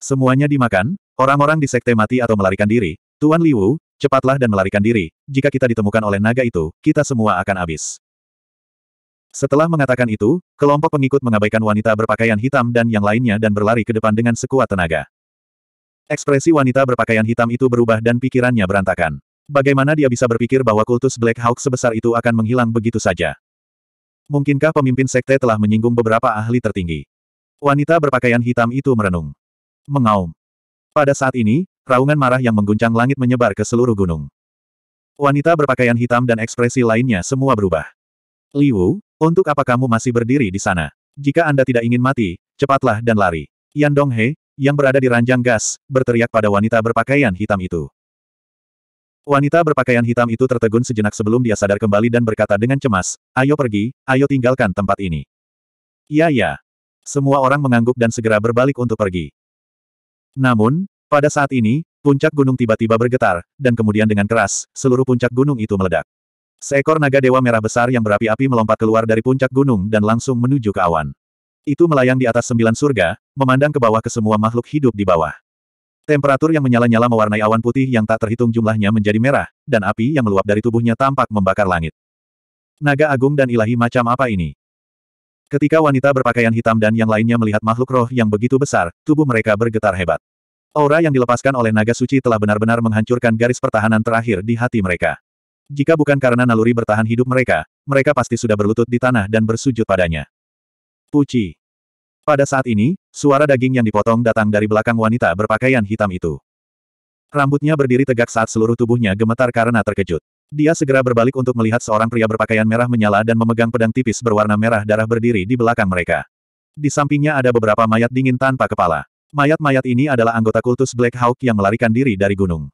Semuanya dimakan, orang-orang di sekte mati atau melarikan diri, Tuan Liu, cepatlah dan melarikan diri, jika kita ditemukan oleh naga itu, kita semua akan habis. Setelah mengatakan itu, kelompok pengikut mengabaikan wanita berpakaian hitam dan yang lainnya dan berlari ke depan dengan sekuat tenaga. Ekspresi wanita berpakaian hitam itu berubah dan pikirannya berantakan. Bagaimana dia bisa berpikir bahwa kultus Black Hawk sebesar itu akan menghilang begitu saja? Mungkinkah pemimpin sekte telah menyinggung beberapa ahli tertinggi? Wanita berpakaian hitam itu merenung. Mengaum. Pada saat ini, raungan marah yang mengguncang langit menyebar ke seluruh gunung. Wanita berpakaian hitam dan ekspresi lainnya semua berubah. Liu, untuk apa kamu masih berdiri di sana? Jika Anda tidak ingin mati, cepatlah dan lari. Yan Donghe, yang berada di ranjang gas, berteriak pada wanita berpakaian hitam itu. Wanita berpakaian hitam itu tertegun sejenak sebelum dia sadar kembali dan berkata dengan cemas, ayo pergi, ayo tinggalkan tempat ini. Iya ya. Semua orang mengangguk dan segera berbalik untuk pergi. Namun, pada saat ini, puncak gunung tiba-tiba bergetar, dan kemudian dengan keras, seluruh puncak gunung itu meledak. Seekor naga dewa merah besar yang berapi-api melompat keluar dari puncak gunung dan langsung menuju ke awan. Itu melayang di atas sembilan surga, memandang ke bawah ke semua makhluk hidup di bawah. Temperatur yang menyala-nyala mewarnai awan putih yang tak terhitung jumlahnya menjadi merah, dan api yang meluap dari tubuhnya tampak membakar langit. Naga agung dan ilahi macam apa ini? Ketika wanita berpakaian hitam dan yang lainnya melihat makhluk roh yang begitu besar, tubuh mereka bergetar hebat. Aura yang dilepaskan oleh naga suci telah benar-benar menghancurkan garis pertahanan terakhir di hati mereka. Jika bukan karena naluri bertahan hidup mereka, mereka pasti sudah berlutut di tanah dan bersujud padanya. Puci. Pada saat ini, suara daging yang dipotong datang dari belakang wanita berpakaian hitam itu. Rambutnya berdiri tegak saat seluruh tubuhnya gemetar karena terkejut. Dia segera berbalik untuk melihat seorang pria berpakaian merah menyala dan memegang pedang tipis berwarna merah darah berdiri di belakang mereka. Di sampingnya ada beberapa mayat dingin tanpa kepala. Mayat-mayat ini adalah anggota kultus Black Hawk yang melarikan diri dari gunung.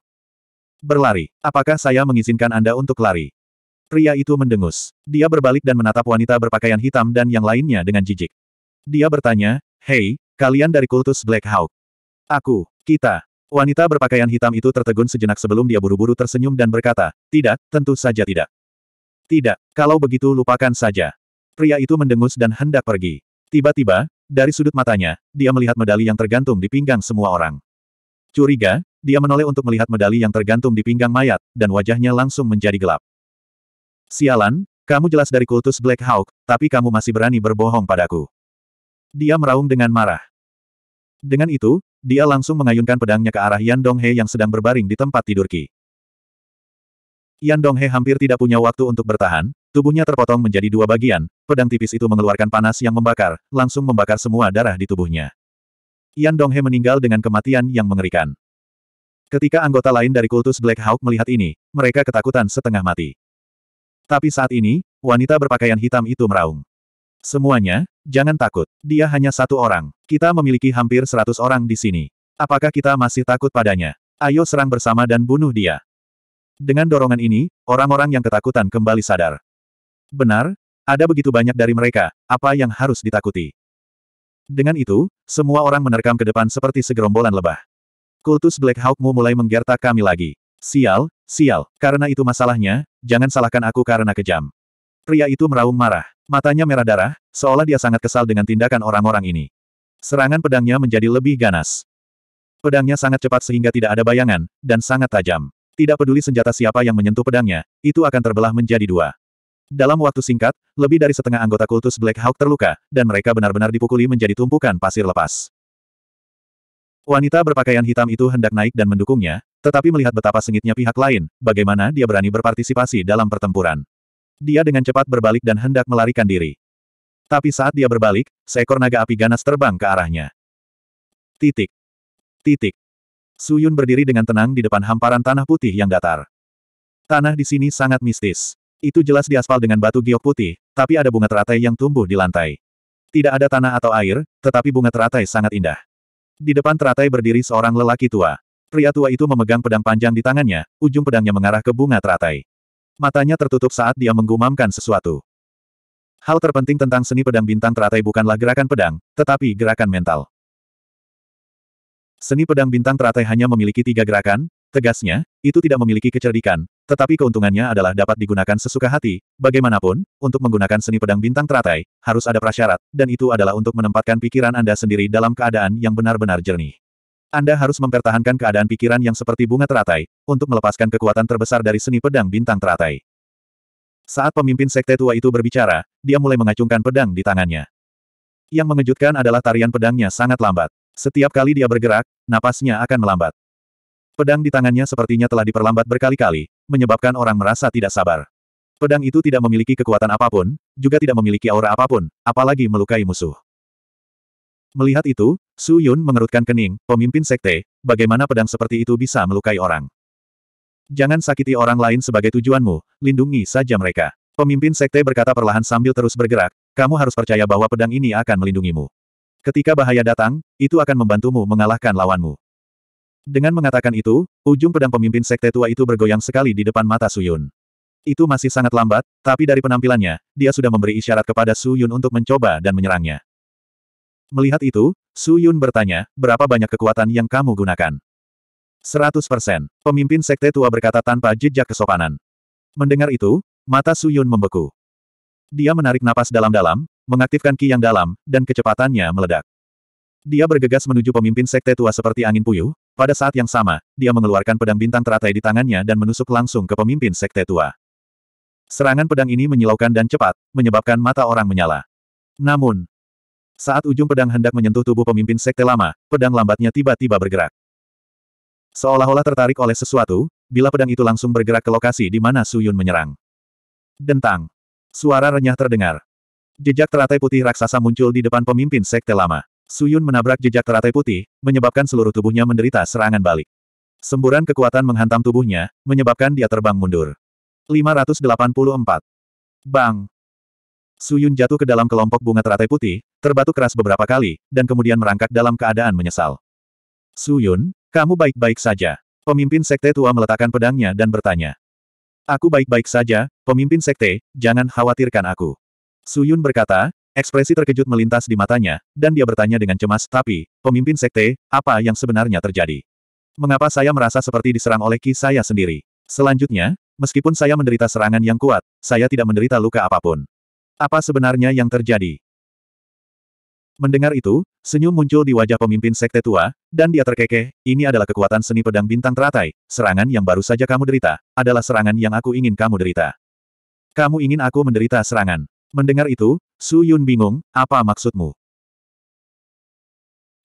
Berlari. Apakah saya mengizinkan Anda untuk lari? Pria itu mendengus. Dia berbalik dan menatap wanita berpakaian hitam dan yang lainnya dengan jijik. Dia bertanya, Hei, kalian dari kultus Black Hawk. Aku, kita. Wanita berpakaian hitam itu tertegun sejenak sebelum dia buru-buru tersenyum dan berkata, Tidak, tentu saja tidak. Tidak, kalau begitu lupakan saja. Pria itu mendengus dan hendak pergi. Tiba-tiba, dari sudut matanya, dia melihat medali yang tergantung di pinggang semua orang. Curiga, dia menoleh untuk melihat medali yang tergantung di pinggang mayat, dan wajahnya langsung menjadi gelap. Sialan, kamu jelas dari kultus Black Hawk, tapi kamu masih berani berbohong padaku. Dia meraung dengan marah. Dengan itu, dia langsung mengayunkan pedangnya ke arah Yan Donghe yang sedang berbaring di tempat tidur Ki. Yan Donghe hampir tidak punya waktu untuk bertahan, tubuhnya terpotong menjadi dua bagian, pedang tipis itu mengeluarkan panas yang membakar, langsung membakar semua darah di tubuhnya. Yan Donghe meninggal dengan kematian yang mengerikan. Ketika anggota lain dari kultus Black Hawk melihat ini, mereka ketakutan setengah mati. Tapi saat ini, wanita berpakaian hitam itu meraung. Semuanya, jangan takut. Dia hanya satu orang. Kita memiliki hampir seratus orang di sini. Apakah kita masih takut padanya? Ayo serang bersama dan bunuh dia. Dengan dorongan ini, orang-orang yang ketakutan kembali sadar. Benar, ada begitu banyak dari mereka, apa yang harus ditakuti? Dengan itu, semua orang menerkam ke depan seperti segerombolan lebah. Kultus Black Hawkmu mulai menggertak kami lagi. Sial, sial, karena itu masalahnya, jangan salahkan aku karena kejam. Pria itu meraung marah. Matanya merah darah, seolah dia sangat kesal dengan tindakan orang-orang ini. Serangan pedangnya menjadi lebih ganas. Pedangnya sangat cepat sehingga tidak ada bayangan, dan sangat tajam. Tidak peduli senjata siapa yang menyentuh pedangnya, itu akan terbelah menjadi dua. Dalam waktu singkat, lebih dari setengah anggota kultus Black Hawk terluka, dan mereka benar-benar dipukuli menjadi tumpukan pasir lepas. Wanita berpakaian hitam itu hendak naik dan mendukungnya, tetapi melihat betapa sengitnya pihak lain, bagaimana dia berani berpartisipasi dalam pertempuran. Dia dengan cepat berbalik dan hendak melarikan diri. Tapi saat dia berbalik, seekor naga api ganas terbang ke arahnya. Titik. Titik. Suyun berdiri dengan tenang di depan hamparan tanah putih yang datar. Tanah di sini sangat mistis. Itu jelas diaspal dengan batu giok putih, tapi ada bunga teratai yang tumbuh di lantai. Tidak ada tanah atau air, tetapi bunga teratai sangat indah. Di depan teratai berdiri seorang lelaki tua. Pria tua itu memegang pedang panjang di tangannya, ujung pedangnya mengarah ke bunga teratai. Matanya tertutup saat dia menggumamkan sesuatu. Hal terpenting tentang seni pedang bintang teratai bukanlah gerakan pedang, tetapi gerakan mental. Seni pedang bintang teratai hanya memiliki tiga gerakan, tegasnya, itu tidak memiliki kecerdikan, tetapi keuntungannya adalah dapat digunakan sesuka hati, bagaimanapun, untuk menggunakan seni pedang bintang teratai, harus ada prasyarat, dan itu adalah untuk menempatkan pikiran Anda sendiri dalam keadaan yang benar-benar jernih. Anda harus mempertahankan keadaan pikiran yang seperti bunga teratai, untuk melepaskan kekuatan terbesar dari seni pedang bintang teratai. Saat pemimpin sekte tua itu berbicara, dia mulai mengacungkan pedang di tangannya. Yang mengejutkan adalah tarian pedangnya sangat lambat. Setiap kali dia bergerak, napasnya akan melambat. Pedang di tangannya sepertinya telah diperlambat berkali-kali, menyebabkan orang merasa tidak sabar. Pedang itu tidak memiliki kekuatan apapun, juga tidak memiliki aura apapun, apalagi melukai musuh. Melihat itu, Su Yun mengerutkan kening, pemimpin sekte, bagaimana pedang seperti itu bisa melukai orang. Jangan sakiti orang lain sebagai tujuanmu, lindungi saja mereka. Pemimpin sekte berkata perlahan sambil terus bergerak, kamu harus percaya bahwa pedang ini akan melindungimu. Ketika bahaya datang, itu akan membantumu mengalahkan lawanmu. Dengan mengatakan itu, ujung pedang pemimpin sekte tua itu bergoyang sekali di depan mata Su Yun. Itu masih sangat lambat, tapi dari penampilannya, dia sudah memberi isyarat kepada Su Yun untuk mencoba dan menyerangnya. Melihat itu, Su Yun bertanya, berapa banyak kekuatan yang kamu gunakan? 100 pemimpin sekte tua berkata tanpa jejak kesopanan. Mendengar itu, mata Su Yun membeku. Dia menarik napas dalam-dalam, mengaktifkan ki yang dalam, dan kecepatannya meledak. Dia bergegas menuju pemimpin sekte tua seperti angin puyuh, pada saat yang sama, dia mengeluarkan pedang bintang teratai di tangannya dan menusuk langsung ke pemimpin sekte tua. Serangan pedang ini menyilaukan dan cepat, menyebabkan mata orang menyala. Namun, saat ujung pedang hendak menyentuh tubuh pemimpin sekte lama, pedang lambatnya tiba-tiba bergerak. Seolah-olah tertarik oleh sesuatu, bila pedang itu langsung bergerak ke lokasi di mana Suyun menyerang. Dentang. Suara renyah terdengar. Jejak teratai putih raksasa muncul di depan pemimpin sekte lama. Suyun menabrak jejak teratai putih, menyebabkan seluruh tubuhnya menderita serangan balik. Semburan kekuatan menghantam tubuhnya, menyebabkan dia terbang mundur. 584. Bang! Suyun jatuh ke dalam kelompok bunga teratai putih, terbatuk keras beberapa kali, dan kemudian merangkak dalam keadaan menyesal. Su Yun, kamu baik-baik saja. Pemimpin sekte tua meletakkan pedangnya dan bertanya. Aku baik-baik saja, pemimpin sekte, jangan khawatirkan aku. Su Yun berkata, ekspresi terkejut melintas di matanya, dan dia bertanya dengan cemas, tapi, pemimpin sekte, apa yang sebenarnya terjadi? Mengapa saya merasa seperti diserang oleh ki saya sendiri? Selanjutnya, meskipun saya menderita serangan yang kuat, saya tidak menderita luka apapun. Apa sebenarnya yang terjadi? Mendengar itu, senyum muncul di wajah pemimpin sekte tua, dan dia terkekeh, ini adalah kekuatan seni pedang bintang teratai, serangan yang baru saja kamu derita, adalah serangan yang aku ingin kamu derita. Kamu ingin aku menderita serangan. Mendengar itu, Su Yun bingung, apa maksudmu?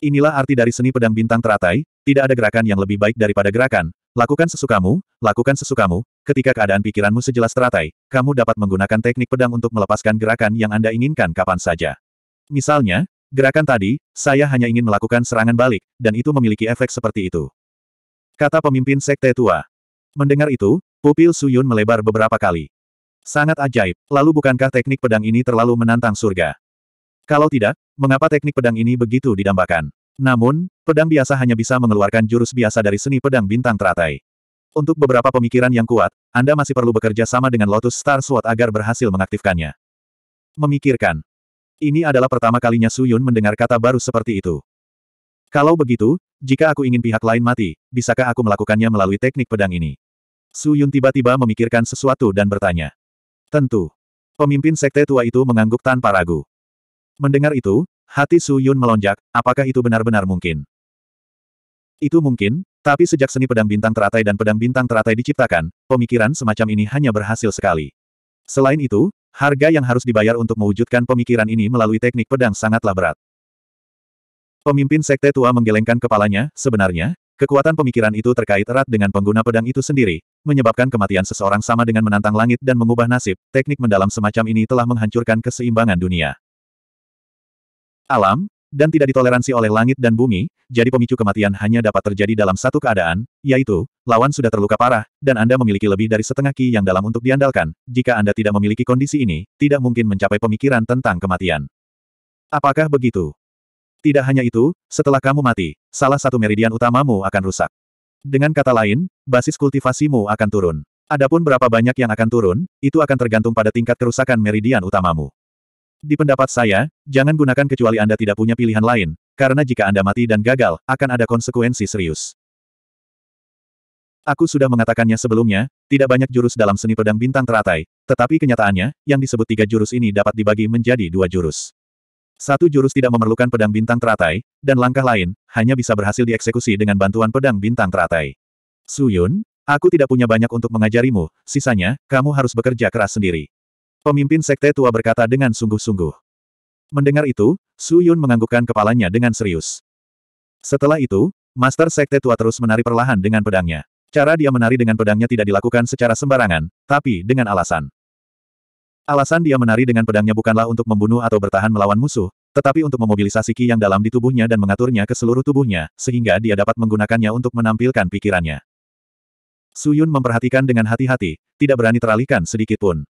Inilah arti dari seni pedang bintang teratai, tidak ada gerakan yang lebih baik daripada gerakan, lakukan sesukamu, lakukan sesukamu, ketika keadaan pikiranmu sejelas teratai, kamu dapat menggunakan teknik pedang untuk melepaskan gerakan yang Anda inginkan kapan saja. Misalnya, Gerakan tadi, saya hanya ingin melakukan serangan balik, dan itu memiliki efek seperti itu. Kata pemimpin sekte tua. Mendengar itu, pupil Suyun melebar beberapa kali. Sangat ajaib, lalu bukankah teknik pedang ini terlalu menantang surga? Kalau tidak, mengapa teknik pedang ini begitu didambakan? Namun, pedang biasa hanya bisa mengeluarkan jurus biasa dari seni pedang bintang teratai. Untuk beberapa pemikiran yang kuat, Anda masih perlu bekerja sama dengan Lotus Star Sword agar berhasil mengaktifkannya. Memikirkan, ini adalah pertama kalinya Suyun mendengar kata baru seperti itu. Kalau begitu, jika aku ingin pihak lain mati, bisakah aku melakukannya melalui teknik pedang ini? Suyun tiba-tiba memikirkan sesuatu dan bertanya. Tentu. Pemimpin sekte tua itu mengangguk tanpa ragu. Mendengar itu, hati Suyun melonjak, apakah itu benar-benar mungkin? Itu mungkin, tapi sejak seni pedang bintang teratai dan pedang bintang teratai diciptakan, pemikiran semacam ini hanya berhasil sekali. Selain itu, Harga yang harus dibayar untuk mewujudkan pemikiran ini melalui teknik pedang sangatlah berat. Pemimpin sekte tua menggelengkan kepalanya, sebenarnya, kekuatan pemikiran itu terkait erat dengan pengguna pedang itu sendiri, menyebabkan kematian seseorang sama dengan menantang langit dan mengubah nasib, teknik mendalam semacam ini telah menghancurkan keseimbangan dunia. Alam, dan tidak ditoleransi oleh langit dan bumi, jadi pemicu kematian hanya dapat terjadi dalam satu keadaan, yaitu, lawan sudah terluka parah, dan Anda memiliki lebih dari setengah ki yang dalam untuk diandalkan, jika Anda tidak memiliki kondisi ini, tidak mungkin mencapai pemikiran tentang kematian. Apakah begitu? Tidak hanya itu, setelah kamu mati, salah satu meridian utamamu akan rusak. Dengan kata lain, basis kultivasimu akan turun. Adapun berapa banyak yang akan turun, itu akan tergantung pada tingkat kerusakan meridian utamamu. Di pendapat saya, jangan gunakan kecuali Anda tidak punya pilihan lain, karena jika Anda mati dan gagal, akan ada konsekuensi serius. Aku sudah mengatakannya sebelumnya, tidak banyak jurus dalam seni pedang bintang teratai, tetapi kenyataannya, yang disebut tiga jurus ini dapat dibagi menjadi dua jurus. Satu jurus tidak memerlukan pedang bintang teratai, dan langkah lain, hanya bisa berhasil dieksekusi dengan bantuan pedang bintang teratai. Suyun, aku tidak punya banyak untuk mengajarimu, sisanya, kamu harus bekerja keras sendiri. Pemimpin sekte tua berkata dengan sungguh-sungguh. Mendengar itu, Su Yun menganggukkan kepalanya dengan serius. Setelah itu, Master Sekte Tua terus menari perlahan dengan pedangnya. Cara dia menari dengan pedangnya tidak dilakukan secara sembarangan, tapi dengan alasan. Alasan dia menari dengan pedangnya bukanlah untuk membunuh atau bertahan melawan musuh, tetapi untuk memobilisasi ki yang dalam di tubuhnya dan mengaturnya ke seluruh tubuhnya, sehingga dia dapat menggunakannya untuk menampilkan pikirannya. Suyun memperhatikan dengan hati-hati, tidak berani teralihkan sedikit pun.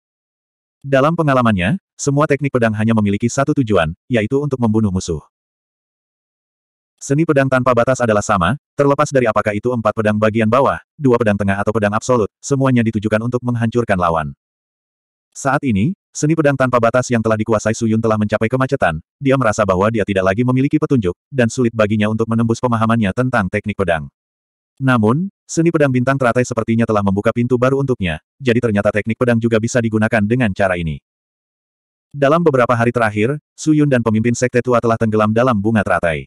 Dalam pengalamannya, semua teknik pedang hanya memiliki satu tujuan, yaitu untuk membunuh musuh. Seni pedang tanpa batas adalah sama, terlepas dari apakah itu empat pedang bagian bawah, dua pedang tengah atau pedang absolut, semuanya ditujukan untuk menghancurkan lawan. Saat ini, seni pedang tanpa batas yang telah dikuasai Suyun telah mencapai kemacetan, dia merasa bahwa dia tidak lagi memiliki petunjuk, dan sulit baginya untuk menembus pemahamannya tentang teknik pedang. Namun, seni pedang bintang teratai sepertinya telah membuka pintu baru untuknya, jadi ternyata teknik pedang juga bisa digunakan dengan cara ini. Dalam beberapa hari terakhir, Suyun dan pemimpin Sekte Tua telah tenggelam dalam bunga teratai.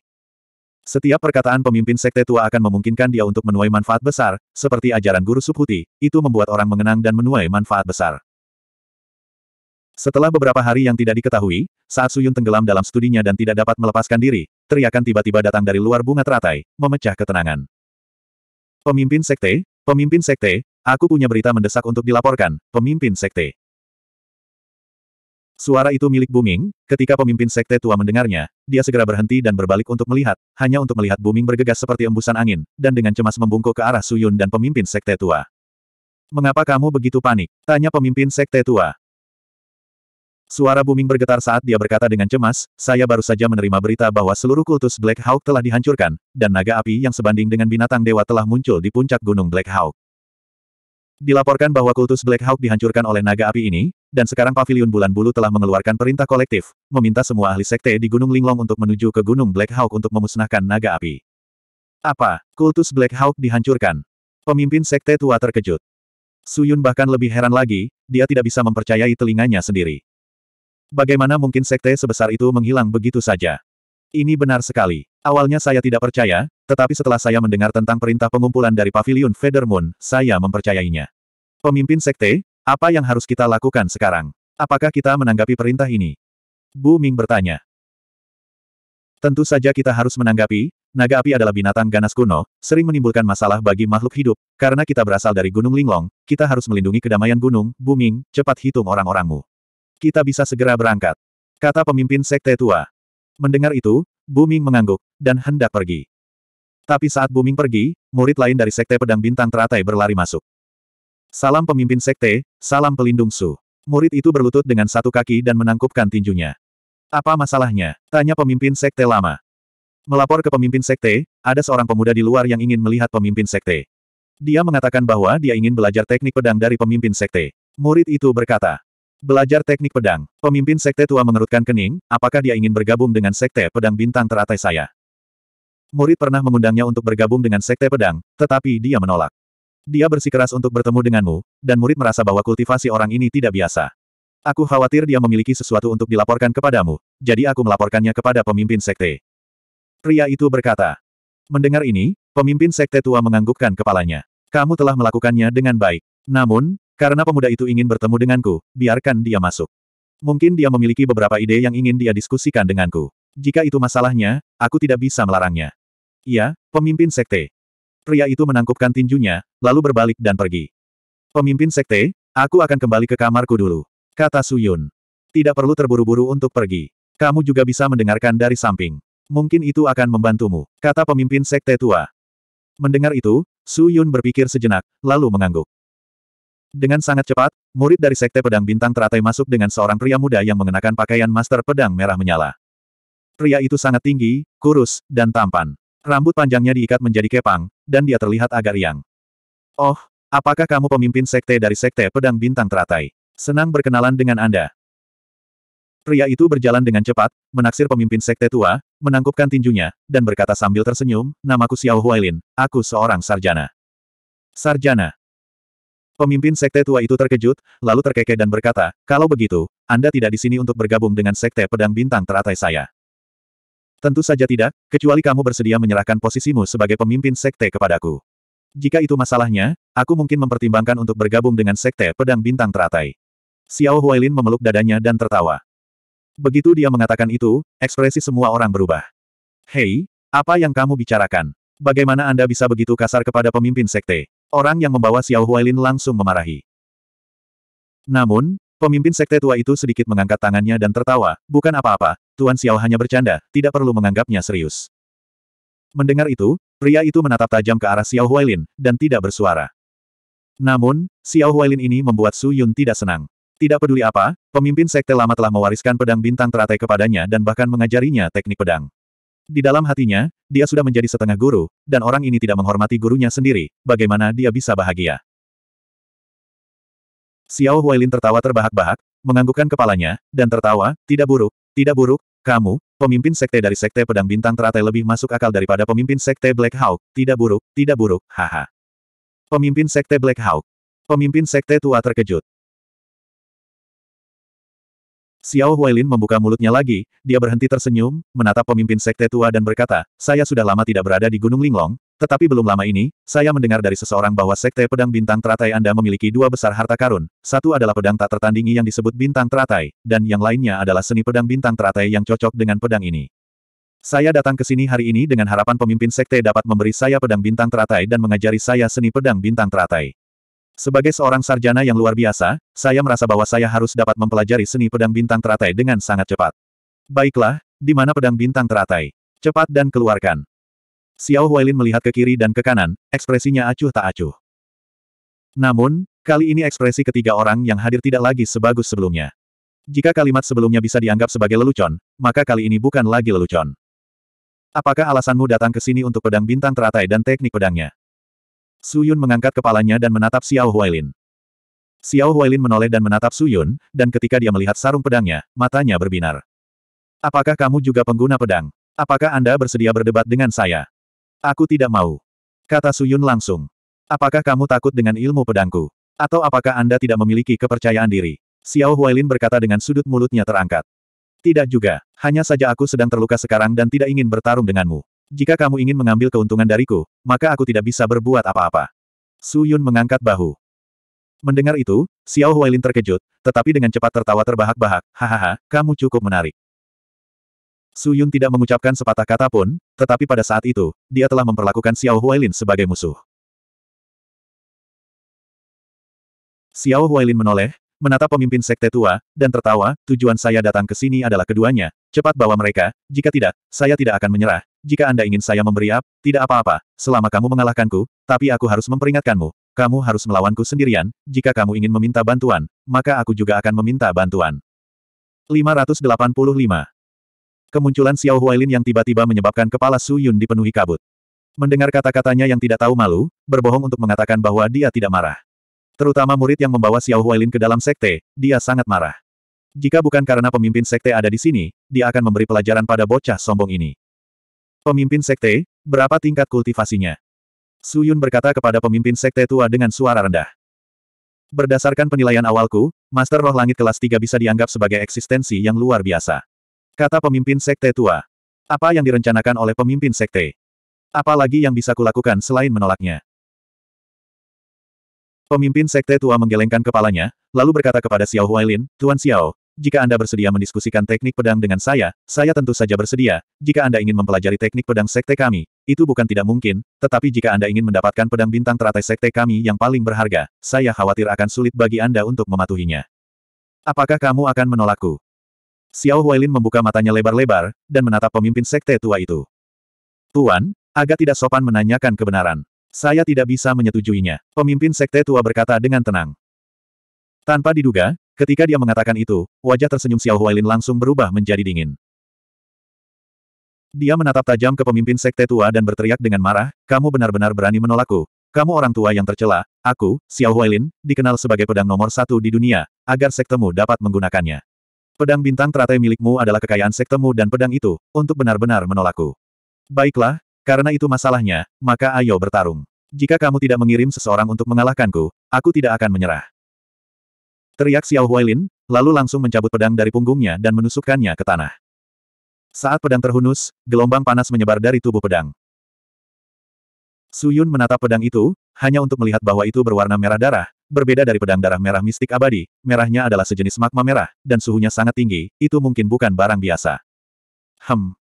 Setiap perkataan pemimpin Sekte Tua akan memungkinkan dia untuk menuai manfaat besar, seperti ajaran guru subhuti, itu membuat orang mengenang dan menuai manfaat besar. Setelah beberapa hari yang tidak diketahui, saat Suyun tenggelam dalam studinya dan tidak dapat melepaskan diri, teriakan tiba-tiba datang dari luar bunga teratai, memecah ketenangan. Pemimpin Sekte, Pemimpin Sekte, aku punya berita mendesak untuk dilaporkan, Pemimpin Sekte. Suara itu milik Buming, ketika pemimpin sekte tua mendengarnya, dia segera berhenti dan berbalik untuk melihat, hanya untuk melihat Buming bergegas seperti embusan angin, dan dengan cemas membungkuk ke arah Suyun dan pemimpin sekte tua. Mengapa kamu begitu panik? Tanya pemimpin sekte tua. Suara booming bergetar saat dia berkata dengan cemas, saya baru saja menerima berita bahwa seluruh kultus Black Hawk telah dihancurkan, dan naga api yang sebanding dengan binatang dewa telah muncul di puncak gunung Black Hawk. Dilaporkan bahwa kultus Black Hawk dihancurkan oleh naga api ini, dan sekarang Paviliun Bulan Bulu telah mengeluarkan perintah kolektif, meminta semua ahli sekte di Gunung Linglong untuk menuju ke Gunung Black Hawk untuk memusnahkan naga api. Apa? Kultus Black Hawk dihancurkan? Pemimpin sekte tua terkejut. Suyun bahkan lebih heran lagi, dia tidak bisa mempercayai telinganya sendiri. Bagaimana mungkin sekte sebesar itu menghilang begitu saja? Ini benar sekali. Awalnya saya tidak percaya, tetapi setelah saya mendengar tentang perintah pengumpulan dari Pavilion Moon, saya mempercayainya. Pemimpin sekte, apa yang harus kita lakukan sekarang? Apakah kita menanggapi perintah ini? Bu Ming bertanya. Tentu saja kita harus menanggapi, naga api adalah binatang ganas kuno, sering menimbulkan masalah bagi makhluk hidup, karena kita berasal dari Gunung Linglong, kita harus melindungi kedamaian gunung, Bu Ming, cepat hitung orang-orangmu. Kita bisa segera berangkat. Kata pemimpin sekte tua. Mendengar itu, Buming mengangguk, dan hendak pergi. Tapi saat Buming pergi, murid lain dari sekte pedang bintang teratai berlari masuk. Salam pemimpin sekte, salam pelindung Su. Murid itu berlutut dengan satu kaki dan menangkupkan tinjunya. Apa masalahnya? Tanya pemimpin sekte lama. Melapor ke pemimpin sekte, ada seorang pemuda di luar yang ingin melihat pemimpin sekte. Dia mengatakan bahwa dia ingin belajar teknik pedang dari pemimpin sekte. Murid itu berkata, Belajar teknik pedang. Pemimpin sekte tua mengerutkan kening, apakah dia ingin bergabung dengan sekte pedang bintang teratai saya? Murid pernah mengundangnya untuk bergabung dengan sekte pedang, tetapi dia menolak. Dia bersikeras untuk bertemu denganmu, dan murid merasa bahwa kultivasi orang ini tidak biasa. Aku khawatir dia memiliki sesuatu untuk dilaporkan kepadamu, jadi aku melaporkannya kepada pemimpin sekte. Pria itu berkata. Mendengar ini, pemimpin sekte tua menganggukkan kepalanya. Kamu telah melakukannya dengan baik. Namun, karena pemuda itu ingin bertemu denganku, biarkan dia masuk. Mungkin dia memiliki beberapa ide yang ingin dia diskusikan denganku. Jika itu masalahnya, aku tidak bisa melarangnya. Iya, pemimpin sekte. Pria itu menangkupkan tinjunya, lalu berbalik dan pergi. Pemimpin sekte, aku akan kembali ke kamarku dulu. Kata Suyun. Tidak perlu terburu-buru untuk pergi. Kamu juga bisa mendengarkan dari samping. Mungkin itu akan membantumu, kata pemimpin sekte tua. Mendengar itu, Suyun berpikir sejenak, lalu mengangguk. Dengan sangat cepat, murid dari Sekte Pedang Bintang teratai masuk dengan seorang pria muda yang mengenakan pakaian master pedang merah menyala. Pria itu sangat tinggi, kurus, dan tampan. Rambut panjangnya diikat menjadi kepang, dan dia terlihat agak riang. Oh, apakah kamu pemimpin Sekte dari Sekte Pedang Bintang Teratai? Senang berkenalan dengan Anda. Pria itu berjalan dengan cepat, menaksir pemimpin sekte tua, menangkupkan tinjunya, dan berkata sambil tersenyum, namaku Xiao Huailin, aku seorang sarjana. Sarjana, Pemimpin sekte tua itu terkejut, lalu terkekeh dan berkata, kalau begitu, Anda tidak di sini untuk bergabung dengan sekte pedang bintang teratai saya. Tentu saja tidak, kecuali kamu bersedia menyerahkan posisimu sebagai pemimpin sekte kepadaku. Jika itu masalahnya, aku mungkin mempertimbangkan untuk bergabung dengan sekte pedang bintang teratai. Xiao Huailin memeluk dadanya dan tertawa. Begitu dia mengatakan itu, ekspresi semua orang berubah. Hei, apa yang kamu bicarakan? Bagaimana Anda bisa begitu kasar kepada pemimpin sekte? Orang yang membawa Xiao Huailin langsung memarahi. Namun, pemimpin sekte tua itu sedikit mengangkat tangannya dan tertawa, bukan apa-apa, Tuan Xiao hanya bercanda, tidak perlu menganggapnya serius. Mendengar itu, pria itu menatap tajam ke arah Xiao Huailin, dan tidak bersuara. Namun, Xiao Huailin ini membuat Su Yun tidak senang. Tidak peduli apa, pemimpin sekte lama telah mewariskan pedang bintang teratai kepadanya dan bahkan mengajarinya teknik pedang. Di dalam hatinya, dia sudah menjadi setengah guru, dan orang ini tidak menghormati gurunya sendiri, bagaimana dia bisa bahagia. Xiao Huailin tertawa terbahak-bahak, menganggukkan kepalanya, dan tertawa, tidak buruk, tidak buruk, kamu, pemimpin sekte dari sekte pedang bintang teratai lebih masuk akal daripada pemimpin sekte Black Hawk, tidak buruk, tidak buruk, haha. Pemimpin sekte Black Hawk. Pemimpin sekte tua terkejut. Xiao Huailin membuka mulutnya lagi, dia berhenti tersenyum, menatap pemimpin sekte tua dan berkata, saya sudah lama tidak berada di Gunung Linglong, tetapi belum lama ini, saya mendengar dari seseorang bahwa sekte pedang bintang teratai Anda memiliki dua besar harta karun, satu adalah pedang tak tertandingi yang disebut bintang teratai, dan yang lainnya adalah seni pedang bintang teratai yang cocok dengan pedang ini. Saya datang ke sini hari ini dengan harapan pemimpin sekte dapat memberi saya pedang bintang teratai dan mengajari saya seni pedang bintang teratai. Sebagai seorang sarjana yang luar biasa, saya merasa bahwa saya harus dapat mempelajari seni pedang bintang teratai dengan sangat cepat. Baiklah, di mana pedang bintang teratai? Cepat dan keluarkan. Xiao Huailin melihat ke kiri dan ke kanan, ekspresinya acuh tak acuh. Namun, kali ini ekspresi ketiga orang yang hadir tidak lagi sebagus sebelumnya. Jika kalimat sebelumnya bisa dianggap sebagai lelucon, maka kali ini bukan lagi lelucon. Apakah alasanmu datang ke sini untuk pedang bintang teratai dan teknik pedangnya? Su Yun mengangkat kepalanya dan menatap Xiao Huailin. Xiao Huailin menoleh dan menatap Su Yun, dan ketika dia melihat sarung pedangnya, matanya berbinar. Apakah kamu juga pengguna pedang? Apakah Anda bersedia berdebat dengan saya? Aku tidak mau. Kata Su Yun langsung. Apakah kamu takut dengan ilmu pedangku? Atau apakah Anda tidak memiliki kepercayaan diri? Xiao Huailin berkata dengan sudut mulutnya terangkat. Tidak juga, hanya saja aku sedang terluka sekarang dan tidak ingin bertarung denganmu. Jika kamu ingin mengambil keuntungan dariku, maka aku tidak bisa berbuat apa-apa. Su Yun mengangkat bahu. Mendengar itu, Xiao Huailin terkejut, tetapi dengan cepat tertawa terbahak-bahak, hahaha, kamu cukup menarik. Su Yun tidak mengucapkan sepatah kata pun, tetapi pada saat itu, dia telah memperlakukan Xiao Huailin sebagai musuh. Xiao Huailin menoleh, menatap pemimpin sekte tua, dan tertawa, tujuan saya datang ke sini adalah keduanya, cepat bawa mereka, jika tidak, saya tidak akan menyerah, jika Anda ingin saya memberi up, tidak apa-apa, selama kamu mengalahkanku, tapi aku harus memperingatkanmu, kamu harus melawanku sendirian, jika kamu ingin meminta bantuan, maka aku juga akan meminta bantuan. 585. Kemunculan Xiao Huailin yang tiba-tiba menyebabkan kepala Su Yun dipenuhi kabut. Mendengar kata-katanya yang tidak tahu malu, berbohong untuk mengatakan bahwa dia tidak marah. Terutama murid yang membawa Xiao Huailin ke dalam sekte, dia sangat marah. Jika bukan karena pemimpin sekte ada di sini, dia akan memberi pelajaran pada bocah sombong ini. Pemimpin sekte, berapa tingkat kultivasinya? Su Yun berkata kepada pemimpin sekte tua dengan suara rendah. Berdasarkan penilaian awalku, Master Roh Langit kelas 3 bisa dianggap sebagai eksistensi yang luar biasa. Kata pemimpin sekte tua. Apa yang direncanakan oleh pemimpin sekte? Apalagi yang bisa kulakukan selain menolaknya? Pemimpin sekte tua menggelengkan kepalanya, lalu berkata kepada Xiao Huailin, Tuan Xiao, jika Anda bersedia mendiskusikan teknik pedang dengan saya, saya tentu saja bersedia. Jika Anda ingin mempelajari teknik pedang sekte kami, itu bukan tidak mungkin, tetapi jika Anda ingin mendapatkan pedang bintang teratai sekte kami yang paling berharga, saya khawatir akan sulit bagi Anda untuk mematuhinya. Apakah kamu akan menolakku? Xiao Huailin membuka matanya lebar-lebar, dan menatap pemimpin sekte tua itu. Tuan, agak tidak sopan menanyakan kebenaran. Saya tidak bisa menyetujuinya. Pemimpin sekte tua berkata dengan tenang. Tanpa diduga, Ketika dia mengatakan itu, wajah tersenyum Xiao Huailin langsung berubah menjadi dingin. Dia menatap tajam ke pemimpin sekte tua dan berteriak dengan marah, kamu benar-benar berani menolakku. Kamu orang tua yang tercela, aku, Xiao Huailin, dikenal sebagai pedang nomor satu di dunia, agar sektemu dapat menggunakannya. Pedang bintang teratai milikmu adalah kekayaan sektemu dan pedang itu, untuk benar-benar menolakku. Baiklah, karena itu masalahnya, maka ayo bertarung. Jika kamu tidak mengirim seseorang untuk mengalahkanku, aku tidak akan menyerah. Teriak Xiao Huailin, lalu langsung mencabut pedang dari punggungnya dan menusukkannya ke tanah. Saat pedang terhunus, gelombang panas menyebar dari tubuh pedang. Suyun menatap pedang itu, hanya untuk melihat bahwa itu berwarna merah darah, berbeda dari pedang darah merah mistik abadi, merahnya adalah sejenis magma merah, dan suhunya sangat tinggi, itu mungkin bukan barang biasa. Hem.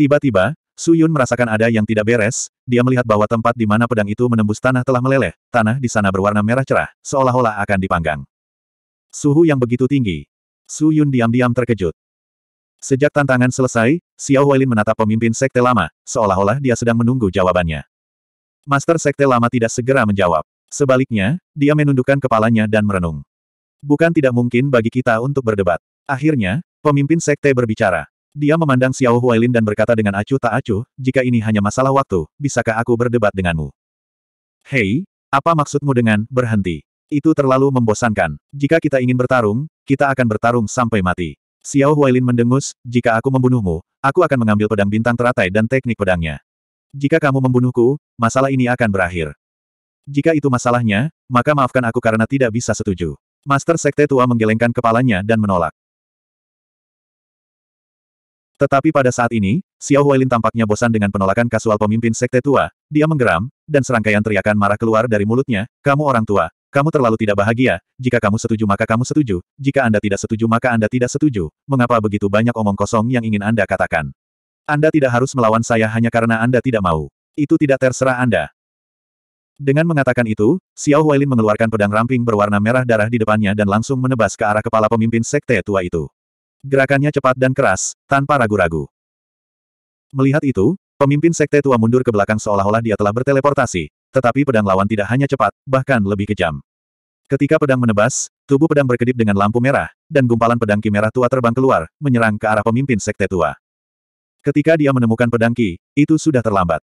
Tiba-tiba, Su Yun merasakan ada yang tidak beres, dia melihat bahwa tempat di mana pedang itu menembus tanah telah meleleh, tanah di sana berwarna merah cerah, seolah-olah akan dipanggang. Suhu yang begitu tinggi. Su Yun diam-diam terkejut. Sejak tantangan selesai, Xiao Huailin menatap pemimpin Sekte Lama, seolah-olah dia sedang menunggu jawabannya. Master Sekte Lama tidak segera menjawab. Sebaliknya, dia menundukkan kepalanya dan merenung. Bukan tidak mungkin bagi kita untuk berdebat. Akhirnya, pemimpin Sekte berbicara. Dia memandang Xiao Huailin dan berkata dengan acuh tak acuh, jika ini hanya masalah waktu, bisakah aku berdebat denganmu? Hei, apa maksudmu dengan berhenti? Itu terlalu membosankan. Jika kita ingin bertarung, kita akan bertarung sampai mati. Xiao Huailin mendengus, jika aku membunuhmu, aku akan mengambil pedang bintang teratai dan teknik pedangnya. Jika kamu membunuhku, masalah ini akan berakhir. Jika itu masalahnya, maka maafkan aku karena tidak bisa setuju. Master Sekte Tua menggelengkan kepalanya dan menolak. Tetapi pada saat ini, Xiao Huailin tampaknya bosan dengan penolakan kasual pemimpin sekte tua, dia menggeram, dan serangkaian teriakan marah keluar dari mulutnya, kamu orang tua, kamu terlalu tidak bahagia, jika kamu setuju maka kamu setuju, jika Anda tidak setuju maka Anda tidak setuju, mengapa begitu banyak omong kosong yang ingin Anda katakan? Anda tidak harus melawan saya hanya karena Anda tidak mau. Itu tidak terserah Anda. Dengan mengatakan itu, Xiao Huailin mengeluarkan pedang ramping berwarna merah darah di depannya dan langsung menebas ke arah kepala pemimpin sekte tua itu. Gerakannya cepat dan keras, tanpa ragu-ragu. Melihat itu, pemimpin sekte tua mundur ke belakang seolah-olah dia telah berteleportasi, tetapi pedang lawan tidak hanya cepat, bahkan lebih kejam. Ketika pedang menebas, tubuh pedang berkedip dengan lampu merah, dan gumpalan pedang ki merah tua terbang keluar, menyerang ke arah pemimpin sekte tua. Ketika dia menemukan pedang ki, itu sudah terlambat.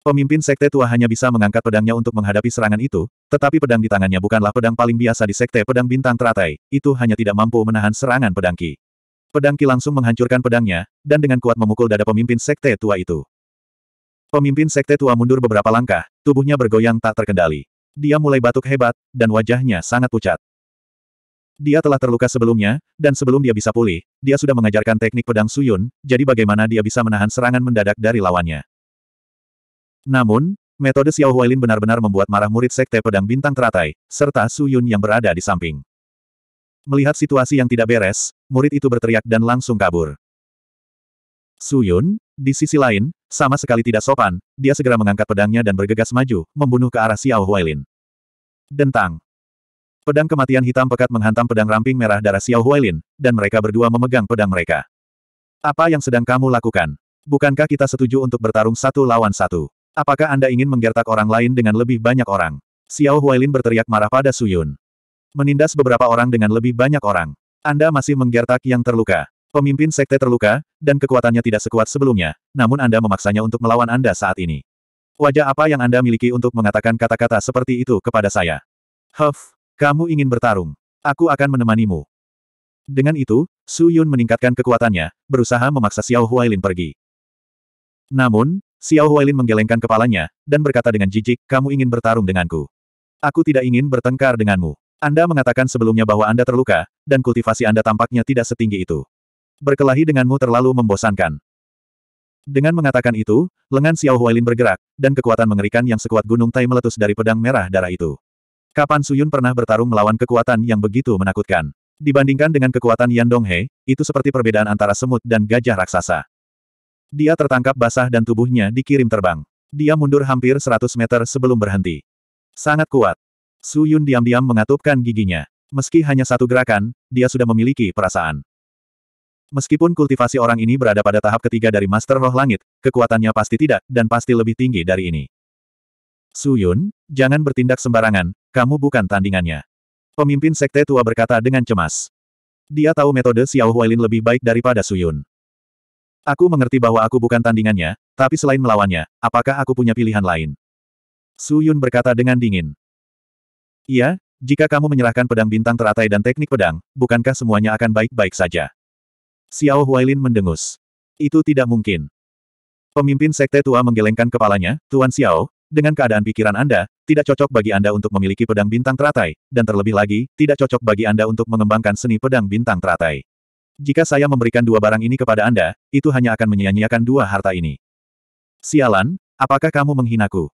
Pemimpin sekte tua hanya bisa mengangkat pedangnya untuk menghadapi serangan itu, tetapi pedang di tangannya bukanlah pedang paling biasa di sekte pedang bintang teratai, itu hanya tidak mampu menahan serangan pedang ki. Pedang Ki langsung menghancurkan pedangnya, dan dengan kuat memukul dada pemimpin sekte tua itu. Pemimpin sekte tua mundur beberapa langkah, tubuhnya bergoyang tak terkendali. Dia mulai batuk hebat, dan wajahnya sangat pucat. Dia telah terluka sebelumnya, dan sebelum dia bisa pulih, dia sudah mengajarkan teknik pedang Suyun, jadi bagaimana dia bisa menahan serangan mendadak dari lawannya. Namun, metode Xiao Huailin benar-benar membuat marah murid sekte pedang bintang teratai, serta Suyun yang berada di samping. Melihat situasi yang tidak beres, murid itu berteriak dan langsung kabur. Suyun, di sisi lain, sama sekali tidak sopan, dia segera mengangkat pedangnya dan bergegas maju, membunuh ke arah Xiao Huailin. Dentang. Pedang kematian hitam pekat menghantam pedang ramping merah darah Xiao Huailin, dan mereka berdua memegang pedang mereka. Apa yang sedang kamu lakukan? Bukankah kita setuju untuk bertarung satu lawan satu? Apakah Anda ingin menggertak orang lain dengan lebih banyak orang? Xiao Huailin berteriak marah pada Suyun. Menindas beberapa orang dengan lebih banyak orang. Anda masih menggertak yang terluka. Pemimpin sekte terluka, dan kekuatannya tidak sekuat sebelumnya, namun Anda memaksanya untuk melawan Anda saat ini. Wajah apa yang Anda miliki untuk mengatakan kata-kata seperti itu kepada saya? Huff, kamu ingin bertarung. Aku akan menemanimu. Dengan itu, Su Yun meningkatkan kekuatannya, berusaha memaksa Xiao Huailin pergi. Namun, Xiao Huailin menggelengkan kepalanya, dan berkata dengan jijik, kamu ingin bertarung denganku. Aku tidak ingin bertengkar denganmu. Anda mengatakan sebelumnya bahwa Anda terluka, dan kultivasi Anda tampaknya tidak setinggi itu. Berkelahi denganmu terlalu membosankan. Dengan mengatakan itu, lengan Xiao Huailin bergerak, dan kekuatan mengerikan yang sekuat gunung Tai meletus dari pedang merah darah itu. Kapan Suyun pernah bertarung melawan kekuatan yang begitu menakutkan? Dibandingkan dengan kekuatan Yan Donghe, itu seperti perbedaan antara semut dan gajah raksasa. Dia tertangkap basah dan tubuhnya dikirim terbang. Dia mundur hampir 100 meter sebelum berhenti. Sangat kuat. Su Yun diam-diam mengatupkan giginya. Meski hanya satu gerakan, dia sudah memiliki perasaan. Meskipun kultivasi orang ini berada pada tahap ketiga dari Master Roh Langit, kekuatannya pasti tidak, dan pasti lebih tinggi dari ini. Su Yun, jangan bertindak sembarangan, kamu bukan tandingannya. Pemimpin Sekte Tua berkata dengan cemas. Dia tahu metode Xiao Huailin lebih baik daripada Su Yun. Aku mengerti bahwa aku bukan tandingannya, tapi selain melawannya, apakah aku punya pilihan lain? Su Yun berkata dengan dingin. Iya, jika kamu menyerahkan pedang bintang teratai dan teknik pedang, bukankah semuanya akan baik-baik saja? Xiao Huailin mendengus. Itu tidak mungkin. Pemimpin sekte tua menggelengkan kepalanya, Tuan Xiao, dengan keadaan pikiran Anda, tidak cocok bagi Anda untuk memiliki pedang bintang teratai, dan terlebih lagi, tidak cocok bagi Anda untuk mengembangkan seni pedang bintang teratai. Jika saya memberikan dua barang ini kepada Anda, itu hanya akan menyia-nyiakan dua harta ini. Sialan, apakah kamu menghinaku?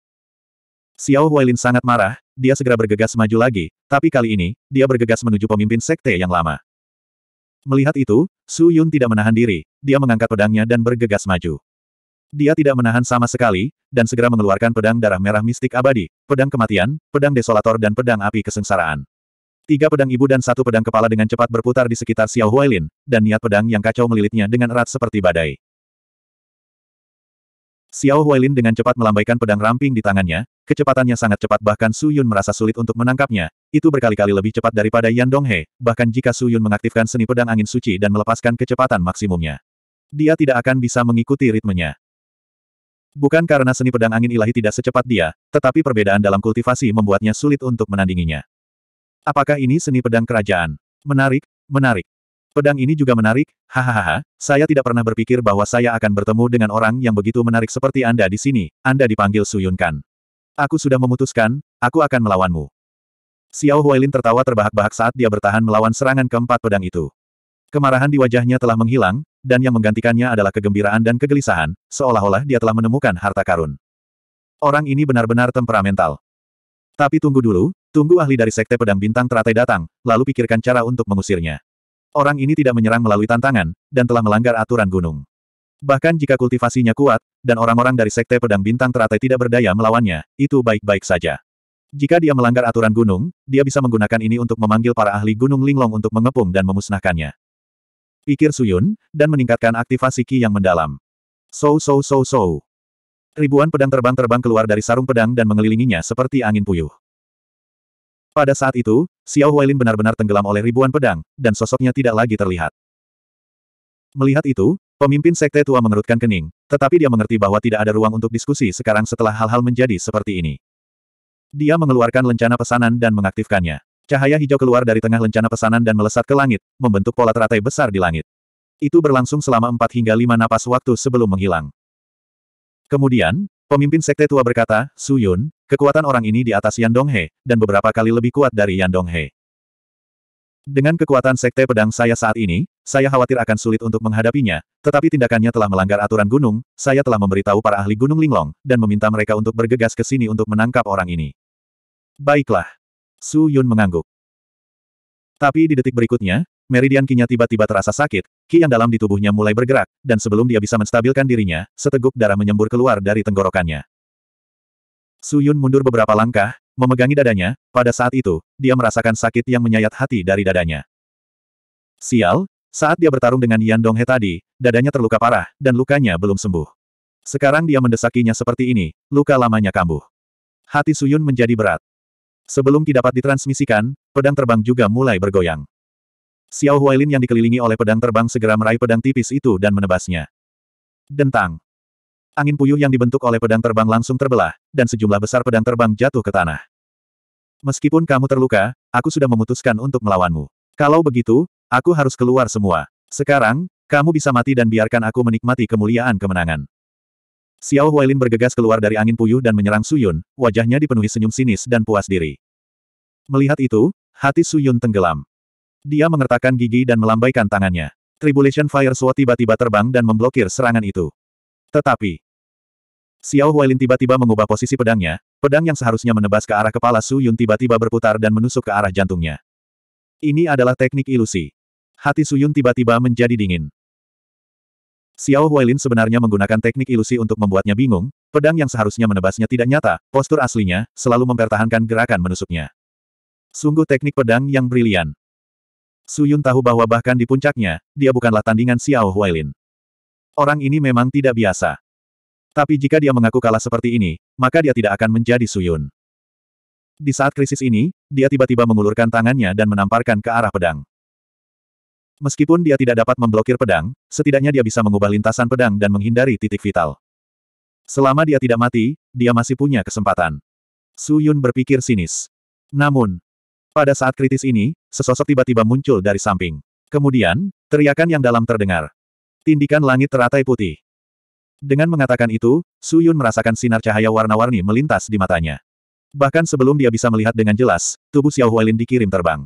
Xiao Huailin sangat marah, dia segera bergegas maju lagi, tapi kali ini, dia bergegas menuju pemimpin sekte yang lama. Melihat itu, Su Yun tidak menahan diri, dia mengangkat pedangnya dan bergegas maju. Dia tidak menahan sama sekali, dan segera mengeluarkan pedang darah merah mistik abadi, pedang kematian, pedang desolator dan pedang api kesengsaraan. Tiga pedang ibu dan satu pedang kepala dengan cepat berputar di sekitar Xiao Huailin, dan niat pedang yang kacau melilitnya dengan erat seperti badai. Xiao Huailin dengan cepat melambaikan pedang ramping di tangannya, kecepatannya sangat cepat bahkan Su Yun merasa sulit untuk menangkapnya, itu berkali-kali lebih cepat daripada Yan Donghe, bahkan jika Su Yun mengaktifkan seni pedang angin suci dan melepaskan kecepatan maksimumnya. Dia tidak akan bisa mengikuti ritmenya. Bukan karena seni pedang angin ilahi tidak secepat dia, tetapi perbedaan dalam kultivasi membuatnya sulit untuk menandinginya. Apakah ini seni pedang kerajaan? Menarik, menarik. Pedang ini juga menarik, hahaha, saya tidak pernah berpikir bahwa saya akan bertemu dengan orang yang begitu menarik seperti Anda di sini, Anda dipanggil Suyun Kan. Aku sudah memutuskan, aku akan melawanmu. Xiao Huailin tertawa terbahak-bahak saat dia bertahan melawan serangan keempat pedang itu. Kemarahan di wajahnya telah menghilang, dan yang menggantikannya adalah kegembiraan dan kegelisahan, seolah-olah dia telah menemukan harta karun. Orang ini benar-benar temperamental. Tapi tunggu dulu, tunggu ahli dari Sekte Pedang Bintang Teratai datang, lalu pikirkan cara untuk mengusirnya. Orang ini tidak menyerang melalui tantangan, dan telah melanggar aturan gunung. Bahkan jika kultivasinya kuat, dan orang-orang dari Sekte Pedang Bintang teratai tidak berdaya melawannya, itu baik-baik saja. Jika dia melanggar aturan gunung, dia bisa menggunakan ini untuk memanggil para ahli gunung linglong untuk mengepung dan memusnahkannya. Pikir Suyun, dan meningkatkan aktivasi Ki yang mendalam. So so so so. Ribuan pedang terbang-terbang keluar dari sarung pedang dan mengelilinginya seperti angin puyuh. Pada saat itu, Xiao Huailin benar-benar tenggelam oleh ribuan pedang, dan sosoknya tidak lagi terlihat. Melihat itu, pemimpin sekte tua mengerutkan kening, tetapi dia mengerti bahwa tidak ada ruang untuk diskusi sekarang setelah hal-hal menjadi seperti ini. Dia mengeluarkan lencana pesanan dan mengaktifkannya. Cahaya hijau keluar dari tengah lencana pesanan dan melesat ke langit, membentuk pola teratai besar di langit. Itu berlangsung selama 4 hingga 5 napas waktu sebelum menghilang. Kemudian, pemimpin sekte tua berkata, Su Yun, Kekuatan orang ini di atas Yan Donghe, dan beberapa kali lebih kuat dari Yan Donghe. Dengan kekuatan sekte pedang saya saat ini, saya khawatir akan sulit untuk menghadapinya, tetapi tindakannya telah melanggar aturan gunung, saya telah memberitahu para ahli gunung Linglong, dan meminta mereka untuk bergegas ke sini untuk menangkap orang ini. Baiklah. Su Yun mengangguk. Tapi di detik berikutnya, meridian kinya tiba-tiba terasa sakit, ki yang dalam di tubuhnya mulai bergerak, dan sebelum dia bisa menstabilkan dirinya, seteguk darah menyembur keluar dari tenggorokannya. Su Yun mundur beberapa langkah, memegangi dadanya, pada saat itu, dia merasakan sakit yang menyayat hati dari dadanya. Sial, saat dia bertarung dengan Yan Donghe tadi, dadanya terluka parah, dan lukanya belum sembuh. Sekarang dia mendesakinya seperti ini, luka lamanya kambuh. Hati Su Yun menjadi berat. Sebelum dapat ditransmisikan, pedang terbang juga mulai bergoyang. Xiao Huailin yang dikelilingi oleh pedang terbang segera meraih pedang tipis itu dan menebasnya. Dentang angin puyuh yang dibentuk oleh pedang terbang langsung terbelah, dan sejumlah besar pedang terbang jatuh ke tanah. Meskipun kamu terluka, aku sudah memutuskan untuk melawanmu. Kalau begitu, aku harus keluar semua. Sekarang, kamu bisa mati dan biarkan aku menikmati kemuliaan kemenangan. Xiao Huailin bergegas keluar dari angin puyuh dan menyerang Su Yun. wajahnya dipenuhi senyum sinis dan puas diri. Melihat itu, hati Su Yun tenggelam. Dia mengertakkan gigi dan melambaikan tangannya. Tribulation Fire Sword tiba-tiba terbang dan memblokir serangan itu. Tetapi, Xiao Huailin tiba-tiba mengubah posisi pedangnya, pedang yang seharusnya menebas ke arah kepala Su Yun tiba-tiba berputar dan menusuk ke arah jantungnya. Ini adalah teknik ilusi. Hati Su Yun tiba-tiba menjadi dingin. Xiao Huailin sebenarnya menggunakan teknik ilusi untuk membuatnya bingung, pedang yang seharusnya menebasnya tidak nyata, postur aslinya, selalu mempertahankan gerakan menusuknya. Sungguh teknik pedang yang brilian. Su Yun tahu bahwa bahkan di puncaknya, dia bukanlah tandingan Xiao Huailin. Orang ini memang tidak biasa. Tapi jika dia mengaku kalah seperti ini, maka dia tidak akan menjadi Suyun. Di saat krisis ini, dia tiba-tiba mengulurkan tangannya dan menamparkan ke arah pedang. Meskipun dia tidak dapat memblokir pedang, setidaknya dia bisa mengubah lintasan pedang dan menghindari titik vital. Selama dia tidak mati, dia masih punya kesempatan. Su Yun berpikir sinis. Namun, pada saat kritis ini, sesosok tiba-tiba muncul dari samping. Kemudian, teriakan yang dalam terdengar. Tindikan langit teratai putih. Dengan mengatakan itu, Su Yun merasakan sinar cahaya warna-warni melintas di matanya. Bahkan sebelum dia bisa melihat dengan jelas, tubuh Xiao Huailin dikirim terbang.